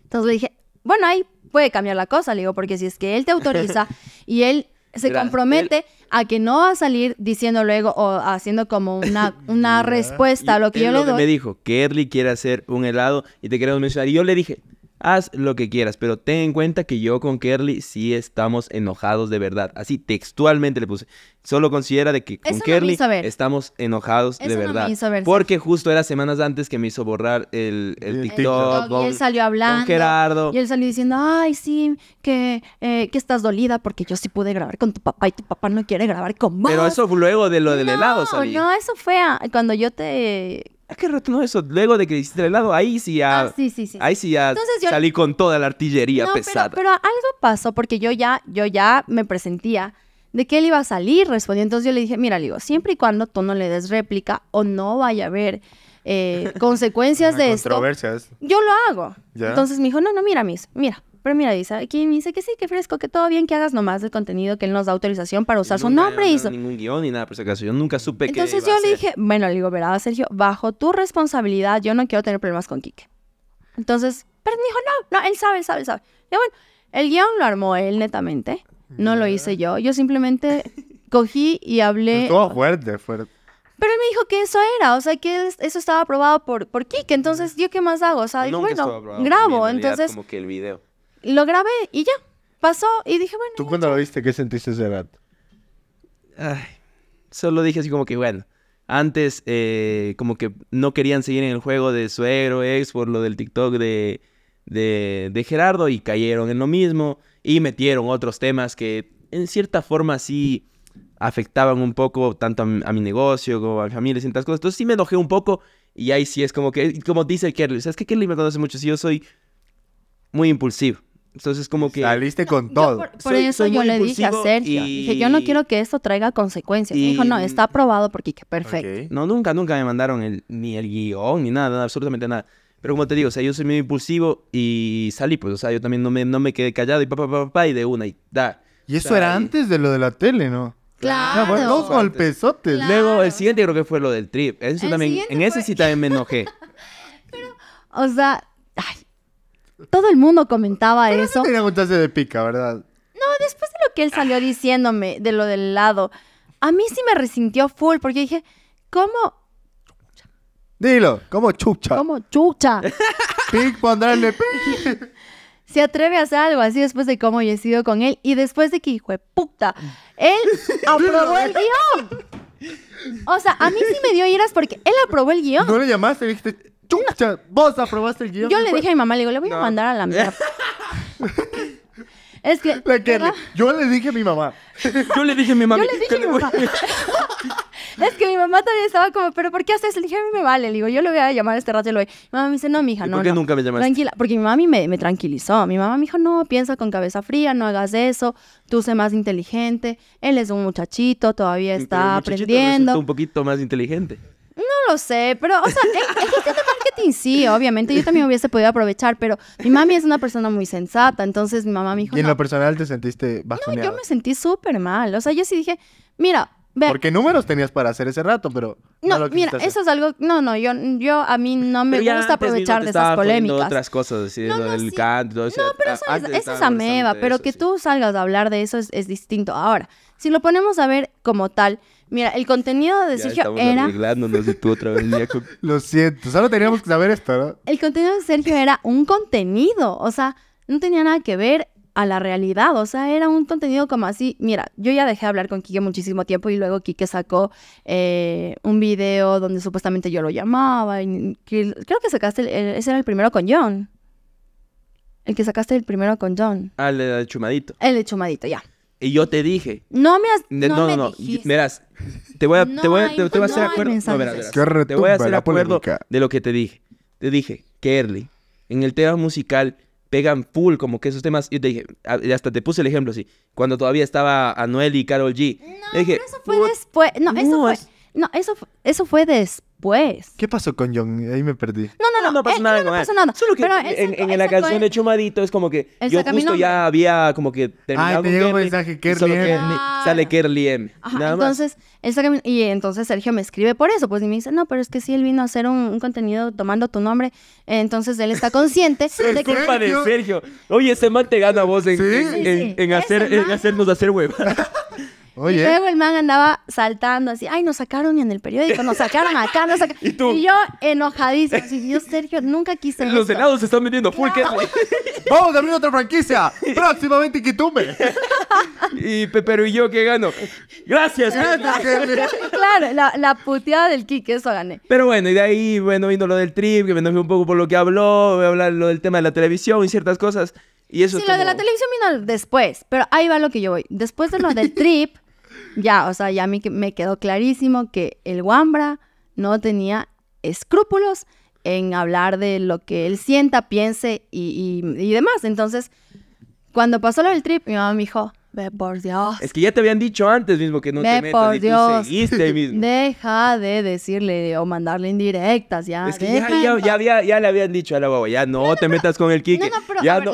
Speaker 2: Entonces le dije, bueno, ahí puede cambiar la cosa, le digo, porque si es que él te autoriza y él se compromete a que no va a salir diciendo luego o haciendo como una, una respuesta a lo que yo le doy. me
Speaker 1: dijo que Erly quiere hacer un helado y te queremos mencionar. Y yo le dije, Haz lo que quieras, pero ten en cuenta que yo con Kerly sí estamos enojados de verdad. Así textualmente le puse. Solo considera de que con Kerly estamos enojados de verdad. porque justo era semanas antes que me hizo borrar el, TikTok. y él
Speaker 2: salió hablando. Gerardo. Y él salió diciendo, ay, sí, que, eh, que estás dolida porque yo sí pude grabar con tu papá y tu papá no quiere grabar con Pero eso
Speaker 1: fue luego de lo del helado, ¿sabes? No,
Speaker 2: eso fue cuando yo te
Speaker 1: qué rato no eso. Luego de que hiciste el lado ahí sí ya. Ah, sí, sí, sí. Ahí sí ya salí con toda la artillería pesada. Pero,
Speaker 2: algo pasó porque yo ya, yo ya me presentía de que él iba a salir, respondiendo. Entonces yo le dije, mira, le digo, siempre y cuando tú no le des réplica o no vaya a haber eh, consecuencias de esto. Yo lo hago. Entonces me dijo, no, no, mira, mis, mira, pero mira, dice, aquí me dice que sí, que fresco, que todo bien que hagas nomás el contenido que él nos da autorización para usar su nombre. y
Speaker 1: ningún guión ni nada, por Yo nunca supe Entonces Entonces yo le dije,
Speaker 2: bueno, le digo, verá, Sergio, bajo tu responsabilidad, yo no quiero tener problemas con Kike. Entonces, pero me dijo, no, no, él sabe, él sabe, él sabe. Y bueno, el guión lo armó él netamente. No lo hice yo. Yo simplemente cogí y hablé. Todo
Speaker 3: fuerte, fuerte.
Speaker 2: Pero él me dijo que eso era, o sea, que eso estaba aprobado por, por Kike. Entonces, ¿yo qué más hago? O sea, digo, bueno, grabo. entonces. Como que el video. Lo grabé y ya. Pasó
Speaker 3: y dije, bueno. ¿Tú cuando lo viste, qué sentiste de rato? Ay, solo dije así
Speaker 1: como que, bueno, antes eh, como que no querían seguir en el juego de suegro, ex, por lo del TikTok de, de, Gerardo y cayeron en lo mismo y metieron otros temas que en cierta forma sí afectaban un poco tanto a mi, negocio como a mi familia, ciertas cosas. Entonces sí me enojé un poco y ahí sí es como que, como dice Kerly, ¿sabes que Kerly me conoce mucho? si yo soy muy impulsivo. Entonces, como que. Saliste con todo.
Speaker 2: por, eso yo le dije a Sergio. Dije, yo no quiero que esto traiga consecuencias. Y... dijo, no, está aprobado porque Kike, perfecto.
Speaker 1: No, nunca, nunca me mandaron el, ni el guión, ni nada, absolutamente nada. Pero como te digo, o sea, yo soy muy impulsivo y salí, pues, o sea, yo también no me, no me quedé callado y papá, papá, pa, pa, y de una, y da. Y eso era
Speaker 3: antes de lo de la tele, ¿no? Claro. No, dos golpesotes.
Speaker 1: Luego, el siguiente creo que fue lo del trip. Eso también, en ese sí también me enojé.
Speaker 2: Pero, o sea, todo el mundo comentaba eso. No tenía de pica, ¿verdad? No, después de lo que él salió diciéndome de lo del lado, a mí sí me resintió full porque dije, ¿cómo?
Speaker 3: Dilo, ¿cómo chucha? ¿Cómo chucha? Pic, ponerle pic.
Speaker 2: se atreve a hacer algo así después de cómo yo he sido con él y después de que, hijo de puta, él aprobó el guión. O sea, a mí sí me dio iras porque él aprobó el guión. ¿No le
Speaker 3: llamaste? y dijiste, Chucha, vos aprobaste el guión. Yo le dije a mi mamá,
Speaker 2: le digo, le voy a mandar a la mierda.
Speaker 3: es que. Yo le dije a mi mamá. Yo le dije a mi mamá.
Speaker 2: es que mi mamá también estaba como, ¿pero por qué haces? Le dije, a mí me vale. Le digo, yo le voy a llamar este rato y lo voy. Mi mamá me dice, no, mija, hija, no. por qué nunca me llamaste? Tranquila, porque mi mamá me, me tranquilizó. Mi mamá me dijo, no, piensa con cabeza fría, no hagas eso. Tú sé más inteligente. Él es un muchachito, todavía está aprendiendo. un
Speaker 1: poquito más inteligente.
Speaker 2: No lo sé, pero, o sea, e-, e-, es, que de marketing, sí, obviamente. Yo también hubiese podido aprovechar, pero mi mami es una persona muy sensata, entonces mi mamá me dijo.
Speaker 3: ¿Y en lo personal te sentiste bajoneada. No, yo me
Speaker 2: sentí súper mal. O sea, yo sí dije, mira, ve... porque
Speaker 3: números tenías para hacer ese rato, pero... No, mira, eso
Speaker 2: es algo... No, no, yo, yo a mí no me gusta aprovechar de esas polémicas.
Speaker 3: otras cosas, así, no, del No, pero ah, eso es, eso es ameba,
Speaker 2: pero que tú salgas a hablar de eso es, es distinto. Ahora, si lo ponemos a ver como tal, Mira, el contenido de Sergio era.
Speaker 3: y otra vez, Lo siento, solo teníamos que saber esto, ¿no?
Speaker 2: El contenido de Sergio era un contenido. O sea, no tenía nada que ver a la realidad. O sea, era un contenido como así. Mira, yo ya dejé de hablar con Kike muchísimo tiempo y luego Quique sacó eh, un video donde supuestamente yo lo llamaba. Y creo que sacaste. El, ese era el primero con John. El que sacaste el primero con John.
Speaker 1: Ah, el, de chumadito.
Speaker 2: El de chumadito, ya.
Speaker 1: Y yo te dije.
Speaker 2: No me has. No, no, no.
Speaker 1: Verás, te voy a, te voy a, te, hacer acuerdo. No, verás, Te voy a hacer acuerdo de lo que te dije. Te dije que en el tema musical, pegan full, como que esos temas. Yo te dije, hasta te puse el ejemplo así. Cuando todavía estaba Anuel y Carol G. No,
Speaker 3: dije, pero eso
Speaker 2: fue después. No, eso fue. No, eso, eso fue después pues. ¿Qué
Speaker 3: pasó con John? Ahí me perdí.
Speaker 2: No, no, no. No, pasó eh, nada no, Pasó nada. Solo que en, en, la canción de eh.
Speaker 1: Chumadito es como que yo justo ya había como que terminado. Ah, te un mensaje, Kerly M. Ah. Sale Kerlien. entonces,
Speaker 2: y entonces Sergio me escribe por eso, pues, y me dice, no, pero es que sí, él vino a hacer un, contenido tomando tu nombre, entonces él está consciente de que... Es culpa de Sergio.
Speaker 1: Oye, ese man te gana vos en, en, hacer, hacernos hacer hueva. Oye. Y luego
Speaker 2: el man andaba saltando así, ay, nos sacaron en el periódico, nos sacaron acá, nos sacaron. ¿Y, yo enojadísimo, así, yo Sergio nunca quise
Speaker 1: Los helados
Speaker 3: se están metiendo full, claro. Vamos a abrir otra franquicia, próximamente Quitumbe.
Speaker 1: y pero y yo qué gano. Gracias. claro,
Speaker 2: la, la, puteada del Kike, eso gané.
Speaker 1: Pero bueno, y de ahí, bueno, vino lo del trip, que me enojé un poco por lo que habló, voy a hablar lo del tema de la televisión y ciertas cosas. Y eso sí, lo de la
Speaker 2: televisión vino después, pero ahí va lo que yo voy. Después de lo del trip, ya, o sea, ya me, me quedó clarísimo que el Wambra no tenía escrúpulos en hablar de lo que él sienta, piense y, demás. Entonces, cuando pasó lo del trip, mi mamá me dijo, ve por Dios.
Speaker 1: Es que ya te habían dicho antes mismo que no te metas por y mismo.
Speaker 2: Deja de decirle o mandarle indirectas ya. Es que
Speaker 1: ya, ya, le habían dicho a la guagua, ya no, te metas con el Kike. No, no, pero ya no,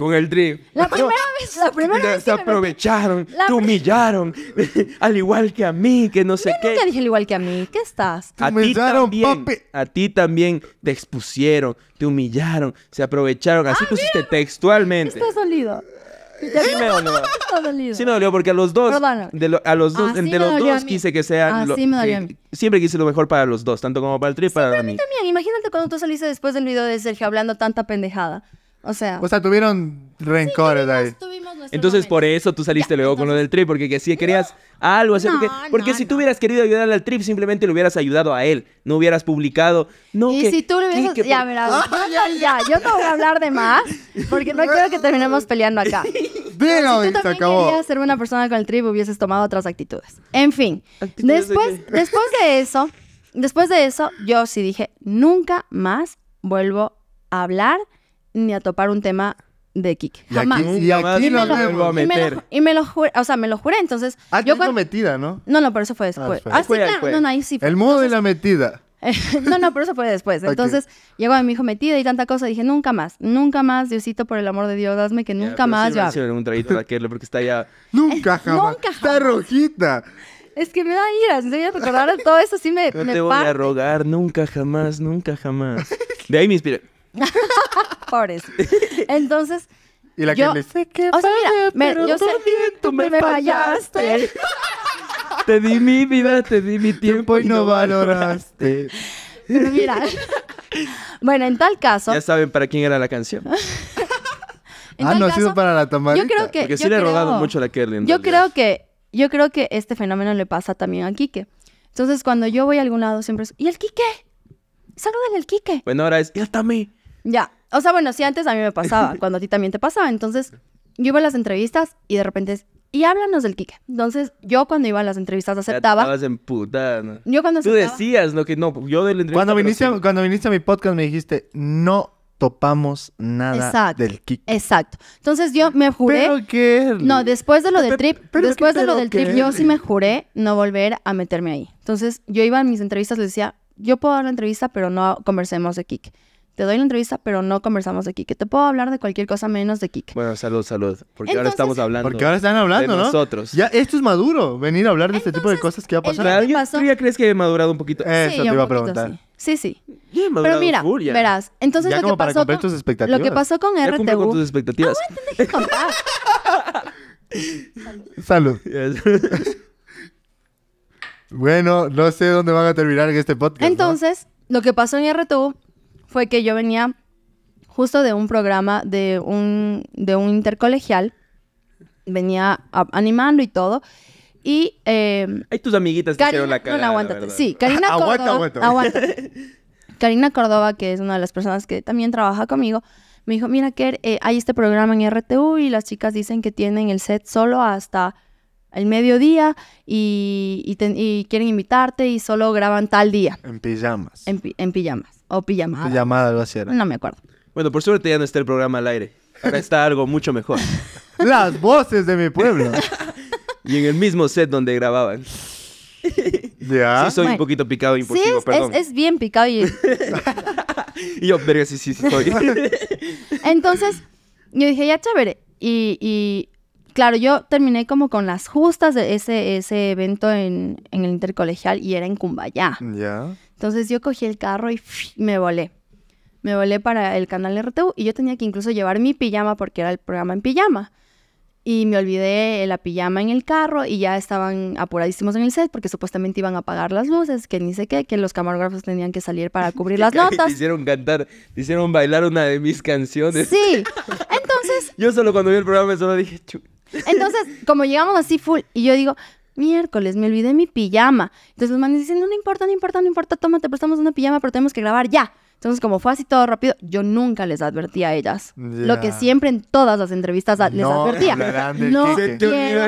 Speaker 1: con el drip.
Speaker 2: La primera vez,
Speaker 1: la primera vez. Se aprovecharon, te humillaron, al igual que a mí, que no sé Yo
Speaker 2: qué. Nunca dije al igual que a mí, ¿qué estás? Te a ti también,
Speaker 1: a ti también te expusieron, te humillaron, se aprovecharon, así ah, pusiste textualmente. Estás
Speaker 2: dolido. Sí me dolió. Sí me dolió
Speaker 1: porque a los dos, de a los dos, ah, Entre los dos quise que sean. Ah, siempre quise lo mejor para los dos, tanto como para el trip para mí.
Speaker 2: también. Imagínate cuando tú saliste después del video de Sergio hablando tanta pendejada. O sea.
Speaker 3: tuvieron
Speaker 1: rencores ahí. entonces, por eso tú saliste luego con lo del trip, porque si querías algo así. porque, si tú hubieras querido ayudarle al trip, simplemente le hubieras ayudado a él. No hubieras publicado.
Speaker 2: y si tú le hubieras. ya, mira, ya, yo no voy a hablar de más, porque no quiero que terminemos peleando acá. si tú también querías ser una persona con el trip, hubieses tomado otras actitudes. En fin, después, después de eso, después de eso, yo sí dije, nunca más vuelvo a hablar ni a topar un tema de kick Jamás. Y aquí, no me lo, a meter. Y me lo, juré, o sea, me lo juré, entonces... Ah, yo cuando... metida, ¿no? No, no, pero eso fue ah, después. Ah, no, no, ahí sí. Fue. El
Speaker 3: modo de la metida.
Speaker 2: no, no, pero eso fue después. Entonces llegó a mi hijo metida y tanta cosa. Dije, nunca más, nunca más, Diosito, por el amor de Dios, hazme que nunca yeah, más. Sí
Speaker 3: un
Speaker 1: traguito de porque está ya. nunca jamás. Nunca jamás. Está rojita.
Speaker 2: Es que me da ira, voy a recordar todo eso sí me. No te voy a
Speaker 1: rogar, nunca jamás, nunca jamás. De ahí me inspiré.
Speaker 2: Pobres. Entonces.
Speaker 1: Y la que yo, que sé,
Speaker 2: me, fallaste.
Speaker 4: te di mi vida, te di mi tiempo y no valoraste.
Speaker 2: mira. Bueno, en tal caso. Ya
Speaker 1: saben para quién era la canción. ah, no, ha sido para la tamarita. Yo creo que. Porque sí le he rodado mucho a la Kerlin. Yo creo
Speaker 2: que. Yo creo que este fenómeno le pasa también a Quique. Entonces, cuando yo voy a algún lado, siempre es. ¿Y el Quique? Salúdale el Quique.
Speaker 1: Bueno, ahora es. ¡Y hasta
Speaker 2: mí! Ya. O sea, bueno, sí, antes a mí me pasaba, cuando a ti también te pasaba. Entonces, yo iba a las entrevistas y de repente y háblanos del kick Entonces, yo cuando iba a las entrevistas aceptaba.
Speaker 3: en Yo cuando aceptaba. Tú decías, no, que no, yo de la entrevista. Cuando viniste, a, cuando viniste a mi podcast me dijiste, no topamos nada del Kike.
Speaker 2: Exacto. Entonces yo me juré. Pero ¿qué? No, después de lo del trip, después de lo del trip, yo sí me juré no volver a meterme ahí. Entonces, yo iba a mis entrevistas, le decía, yo puedo dar la entrevista, pero no conversemos de kick te doy la entrevista, pero no conversamos de Kike. Te puedo hablar de cualquier cosa menos de Kike.
Speaker 3: Bueno, salud, salud. Porque ahora estamos hablando. Porque ahora están hablando, ¿no? Nosotros. Ya, esto es maduro, venir a hablar de este tipo de cosas que va a pasar. ya crees que he madurado un poquito? Eso te iba a preguntar.
Speaker 2: Sí, sí. madurado pero mira, verás, entonces lo, que pasó con, tus lo que pasó con ya RTU... con tus
Speaker 3: expectativas. salud. bueno, no sé dónde van a terminar en este podcast.
Speaker 2: Entonces, lo que pasó en RTU fue que yo venía justo de un programa de un, de un intercolegial, venía animando y todo. Y. Hay em,
Speaker 1: tus amiguitas que hicieron la cara.
Speaker 4: No, aguántate. sí, Karina Córdoba. aguanta, aguanta.
Speaker 2: Karina que es una de las personas que también trabaja conmigo, me dijo: Mira, que eh, hay este programa en RTU y las chicas dicen que tienen el set solo hasta el mediodía y, y, quieren invitarte y solo graban tal día.
Speaker 3: En pijamas.
Speaker 2: en pijamas. O pijamada.
Speaker 3: Pijamada, algo así era. No me acuerdo.
Speaker 1: Bueno, por suerte ya no está el programa al aire. Ahora está algo mucho mejor.
Speaker 3: Las voces de mi pueblo.
Speaker 1: y en el mismo set donde grababan. ¿Ya? Sí, soy un poquito picado y impulsivo, sí es,
Speaker 2: bien picado y...
Speaker 1: y yo, pero
Speaker 4: sí, sí, sí
Speaker 2: Entonces, yo dije, ya chévere. Y, claro, yo terminé como con las justas de ese, ese evento en, en el intercolegial y era en Cumbayá. Ya. Entonces yo cogí el carro y me volé. Me volé para el canal RTU y yo tenía que incluso llevar mi pijama porque era el programa en pijama. Y me olvidé la pijama en el carro y ya estaban apuradísimos en el set porque supuestamente iban a apagar las luces, que ni sé qué, que los camarógrafos tenían que salir para cubrir las notas. Te
Speaker 1: hicieron cantar, hicieron bailar una de mis canciones. Sí, entonces... yo solo cuando vi el programa solo dije...
Speaker 2: Entonces, como llegamos así full y yo digo, miércoles, me olvidé mi pijama. Entonces los manes dicen, no, importa, no importa, no importa, toma, te prestamos una pijama, pero tenemos que grabar ya. Entonces, como fue así todo rápido, yo nunca les advertí a ellas. Lo que siempre en todas las entrevistas les advertía. no quiero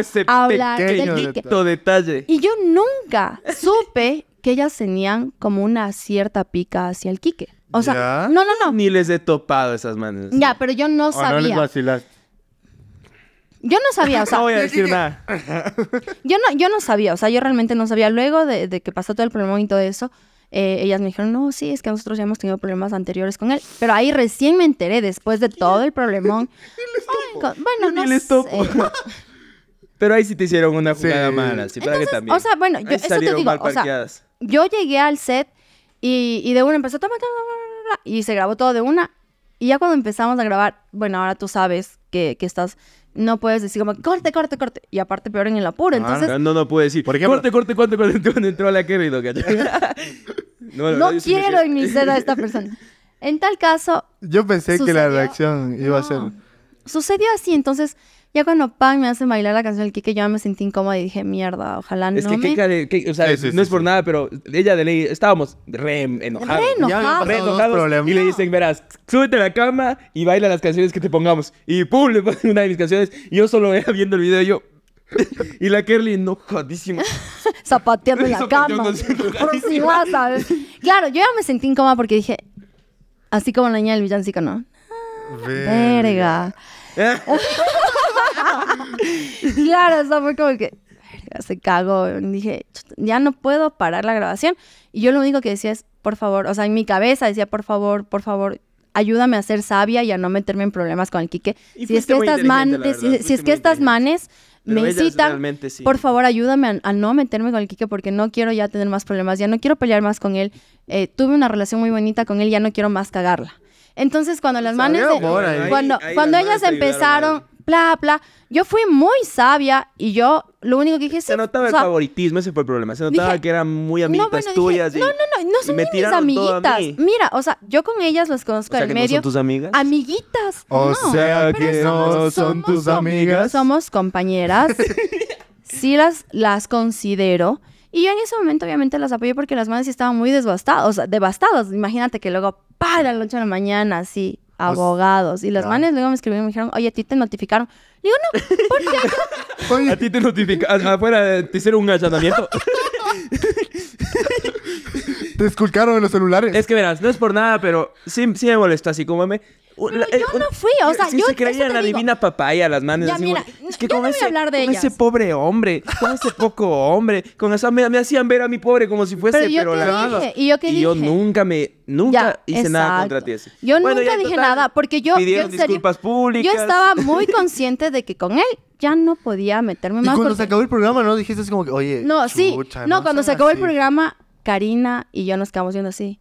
Speaker 1: detalle.
Speaker 2: Y yo nunca supe que ellas tenían como una cierta pica hacia el Quique. O sea, no, no,
Speaker 1: no. Ni les he topado esas manos. Ya,
Speaker 2: pero yo no sabía. Yo no sabía, o sea. No voy a decir nada. Yo no, yo no sabía, o sea, yo realmente no sabía. Luego de, que pasó todo el problemón y todo eso, eh, ellas me dijeron, no, sí, es que nosotros ya hemos tenido problemas anteriores con él. Pero ahí recién me enteré, después de todo el problemón. bueno, no
Speaker 1: Pero ahí sí te hicieron una jugada mala, O sea, bueno, yo, eso te digo,
Speaker 2: yo llegué al set y, de una empezó, y se grabó todo de una. Y ya cuando empezamos a grabar, bueno, ahora tú sabes que estás no puedes decir como corte, corte, corte. Y aparte peor en el apuro. Ah, entonces.
Speaker 1: no, no puede decir. Por ejemplo, corte, corte, corte, corte, cuando entró a
Speaker 3: la Kerrido, No, no quiero en
Speaker 2: mi a esta persona. En tal caso.
Speaker 3: Yo pensé que la reacción iba a ser.
Speaker 2: Sucedió así, entonces ya cuando pan me hace bailar la canción del Kike, yo ya me sentí incómoda y dije, mierda, ojalá no. Es que,
Speaker 3: Kika o sea, no es
Speaker 1: por nada, pero ella de ley estábamos re enojados. Re enojados. y le dicen, verás, súbete a la cama y baila las canciones que te pongamos. Y pum, le ponen una de mis canciones. Y yo solo era viendo el video y yo. y la Kerly enojadísima.
Speaker 2: Zapateando en la cama. Claro, yo ya me sentí incómoda porque dije, así como la niña del villancico, ¿no?
Speaker 4: Verga.
Speaker 2: claro, o sea, fue como que se cagó. Dije, ya no puedo parar la grabación. Y yo lo único que decía es, por favor, o sea, en mi cabeza decía, por favor, por favor, ayúdame a ser sabia y a no meterme en problemas con el Quique. si es que estas, si, es que estas manes
Speaker 4: me incitan, por
Speaker 2: favor, ayúdame a, no meterme con el Quique porque no quiero ya tener más problemas, ya no quiero pelear más con él. Eh, tuve una relación muy bonita con él, ya no quiero más cagarla. Entonces, cuando las manes, cuando, cuando ellas empezaron, bla, bla, yo fui muy sabia y yo lo único que dije es... Se notaba el
Speaker 1: favoritismo, ese fue el problema. Se notaba que eran
Speaker 3: muy amiguitas tuyas. no, no, no, no son me amiguitas.
Speaker 2: Mira, o sea, yo con ellas las conozco o al que medio. No son tus amigas? Amiguitas. O sea
Speaker 3: que no son tus amigas.
Speaker 2: Somos compañeras. sí las, las considero. Y yo en ese momento obviamente las apoyé porque las madres estaban muy devastadas, o sea, devastadas. Imagínate que luego, para la noche de la mañana, así, pues, abogados. Y los manes luego me escribieron y me dijeron, oye, a ti te notificaron. Y digo,
Speaker 1: no, ¿por qué? a ti te notificaron, afuera te hicieron un allanamiento. desculcaron en los celulares. Es que verás, no es por nada, pero sí, sí me molesta, así como me... yo eh, no fui, o eh, sea, yo. yo se creía en la divina papaya, las manos. Ya, así, mira, es que yo no voy a hablar de con ese pobre hombre, con ese poco hombre, con esa me, me hacían ver a mi pobre como si fuese, pero, yo la dije, y yo, y yo nunca me nunca hice nada contra ti Yo
Speaker 2: nunca dije nada porque yo yo, disculpas públicas. Yo estaba muy consciente de que con él ya no podía meterme más. Y cuando se acabó
Speaker 3: el programa, ¿no? Dijiste así como que, oye. No, sí. no, cuando se acabó el
Speaker 2: programa, Karina y yo nos quedamos viendo así.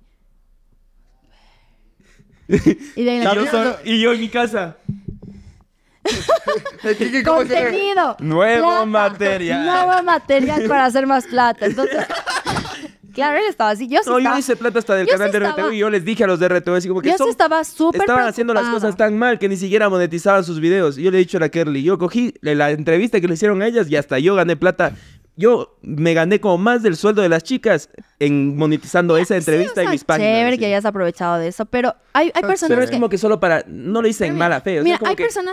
Speaker 2: Y,
Speaker 1: yo en mi casa. Contenido.
Speaker 2: Nuevo
Speaker 1: material. Nuevo
Speaker 2: material para hacer más plata. claro, él estaba así. Yo yo hice
Speaker 1: plata hasta del canal de y yo les dije a los de RTU así como yo
Speaker 2: estaba súper estaban haciendo las cosas
Speaker 1: tan mal que ni siquiera monetizaban sus videos. yo le he dicho a la Kerly, yo cogí la entrevista que le hicieron a ellas y hasta yo gané plata yo me gané como más del sueldo de las chicas en monetizando esa ah, entrevista y Chévere
Speaker 2: que hayas aprovechado de eso, pero hay, hay ah, personas Pero es como
Speaker 1: que solo para... No lo hice en mala fe.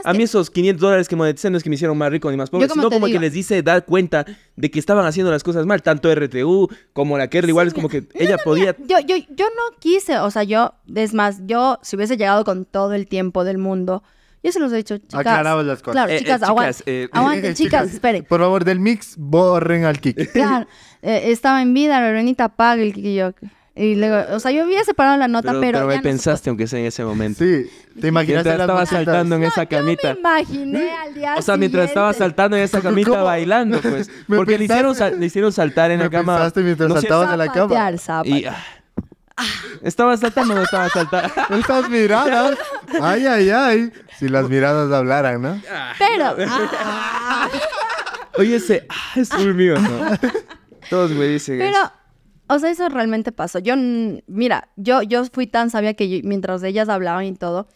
Speaker 1: A mí esos 500 dólares que monetizan no es que me hicieron más rico ni más pobre, sino como que les dice dar cuenta de que estaban haciendo las cosas mal. Tanto RTU como la Kerry, igual es como que ella podía...
Speaker 2: yo, yo, yo no quise, o sea, yo... Es más, yo si hubiese llegado con todo el tiempo del mundo yo se los he dicho, chicas. Aclaramos las cosas. Claro, eh, eh, chicas, eh,
Speaker 3: eh, aguanten. chicas, espere. Por favor, del mix, borren al Kiki. Claro,
Speaker 2: estaba en vida, la Renita paga el Kiki y yo. Y luego, o sea, yo había separado la nota, pero. Pero, me
Speaker 3: pensaste, aunque sea en
Speaker 1: ese momento. Sí, te imaginaste. Mientras estaba saltando en esa camita. Yo me
Speaker 2: imaginé al día O sea, mientras estaba
Speaker 1: saltando en esa camita bailando, pues. Porque le hicieron, le hicieron saltar en la cama. Pensaste mientras saltabas en la cama.
Speaker 3: Y, ah, estaba saltando, o no estabas Estas miradas. Ay, ay, ay. Si las miradas hablaran, ¿no?
Speaker 2: Pero. Ah.
Speaker 3: Oye, ese ah, Es es mío, ¿no? Todos me dicen. Pero,
Speaker 2: o sea, eso realmente pasó. Yo, mira, yo, yo fui tan sabia que mientras ellas hablaban y todo,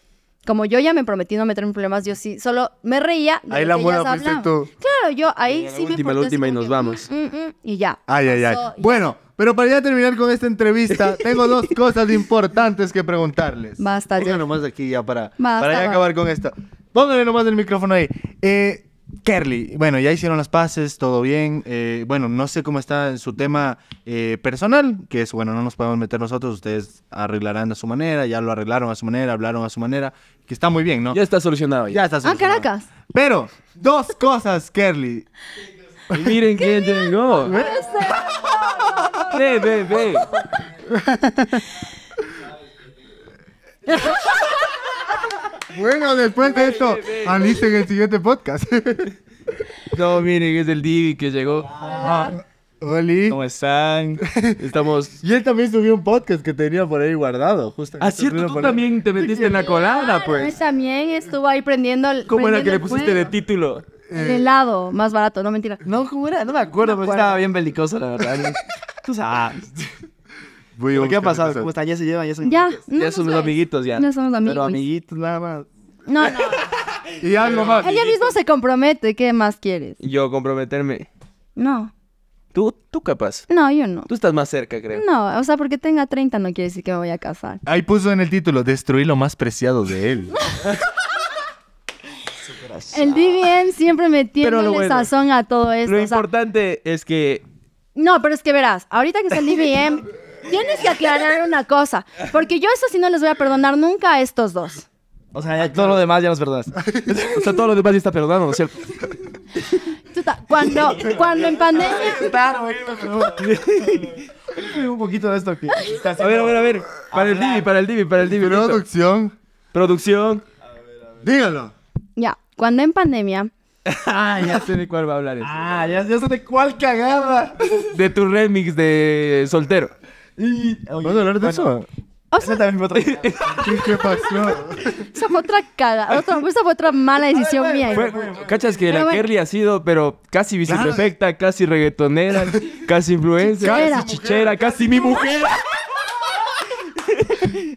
Speaker 2: como yo ya me prometí no meterme en problemas, yo sí, solo me reía. ahí la buena fuiste Claro, yo ahí sí, La última, La última,
Speaker 3: y nos vamos. Mm,
Speaker 2: mm, mm, y ya.
Speaker 3: Ay, ay, ay. Bueno, pero para ya terminar con esta entrevista, tengo dos cosas importantes que preguntarles. Basta, Pónganlo ya. nomás aquí ya para, acabar con esto. Pónganle nomás el micrófono ahí. Eh, Kerly, bueno, ya hicieron las paces, todo bien. Eh, bueno, no sé cómo está su tema eh, personal, que es, bueno, no nos podemos meter nosotros, ustedes arreglarán a su manera, ya lo arreglaron a su manera, hablaron a su manera, que está muy bien, ¿no? Ya está solucionado. Ya, está ah, solucionado. Ah, Caracas. Pero, dos cosas, Kerly. Miren quién llegó. Ve, ve, ve. Bueno, después de esto, en el siguiente podcast. no, miren, es el Divi que llegó. Ah. ¿Cómo están? Estamos. y él también subió un podcast que tenía por ahí guardado, justo. Ah, cierto, tú también
Speaker 4: te metiste en la colada, ah, pues. Pues
Speaker 2: también estuvo ahí prendiendo. El, ¿Cómo era que le pusiste de
Speaker 4: título? El eh.
Speaker 2: helado, más barato, no mentira. No, ¿cómo No me
Speaker 4: acuerdo, no pero estaba bien belicoso, la verdad. tú sabes. ¿Qué ha pasado? ¿Cómo está, ¿Ya se llevan? ¿Ya son ya, amiguitos? No ya somos amiguitos, ya. Pero amiguitos nada más. No, no. y lo más. Ella
Speaker 2: mismo se compromete. ¿Qué más quieres?
Speaker 1: Yo comprometerme. No. ¿Tú? ¿Tú capaz?
Speaker 2: No, yo no. Tú
Speaker 1: estás
Speaker 3: más cerca, creo.
Speaker 2: No, o sea, porque tenga 30 no quiere decir que me voy a casar.
Speaker 3: Ahí puso en el título, destruí lo más preciado de él.
Speaker 2: el DBM siempre metiéndole bueno, sazón a todo esto. Lo
Speaker 3: importante es que...
Speaker 2: No, pero es que verás, ahorita que es el DBM... Tienes que aclarar una cosa, porque yo eso sí no les voy a perdonar nunca a estos dos.
Speaker 4: O sea, ya todo lo demás ya es perdonas. O sea, todo lo demás ya está perdonado, ¿no es cierto?
Speaker 2: cuando, cuando en pandemia...
Speaker 4: Un poquito de esto aquí. A ver, a ver, a ver. Para el Divi, para el Divi, para el Divi. Producción.
Speaker 1: Producción. Dígalo.
Speaker 2: Ya, cuando en pandemia...
Speaker 1: ah,
Speaker 4: ya sé de cuál va a hablar eso. Ah, ya, ya sé de cuál cagada.
Speaker 1: De tu remix de
Speaker 4: soltero. Y, a hablar de eso? O sea, también otra ¿Qué pasó?
Speaker 2: Esa fue otra fue otra mala decisión mía.
Speaker 4: Cachas que la
Speaker 1: Kerry ha sido, pero casi viceprefecta, perfecta casi reggaetonera, casi influencer, casi
Speaker 4: chichera, casi, casi mi mujer.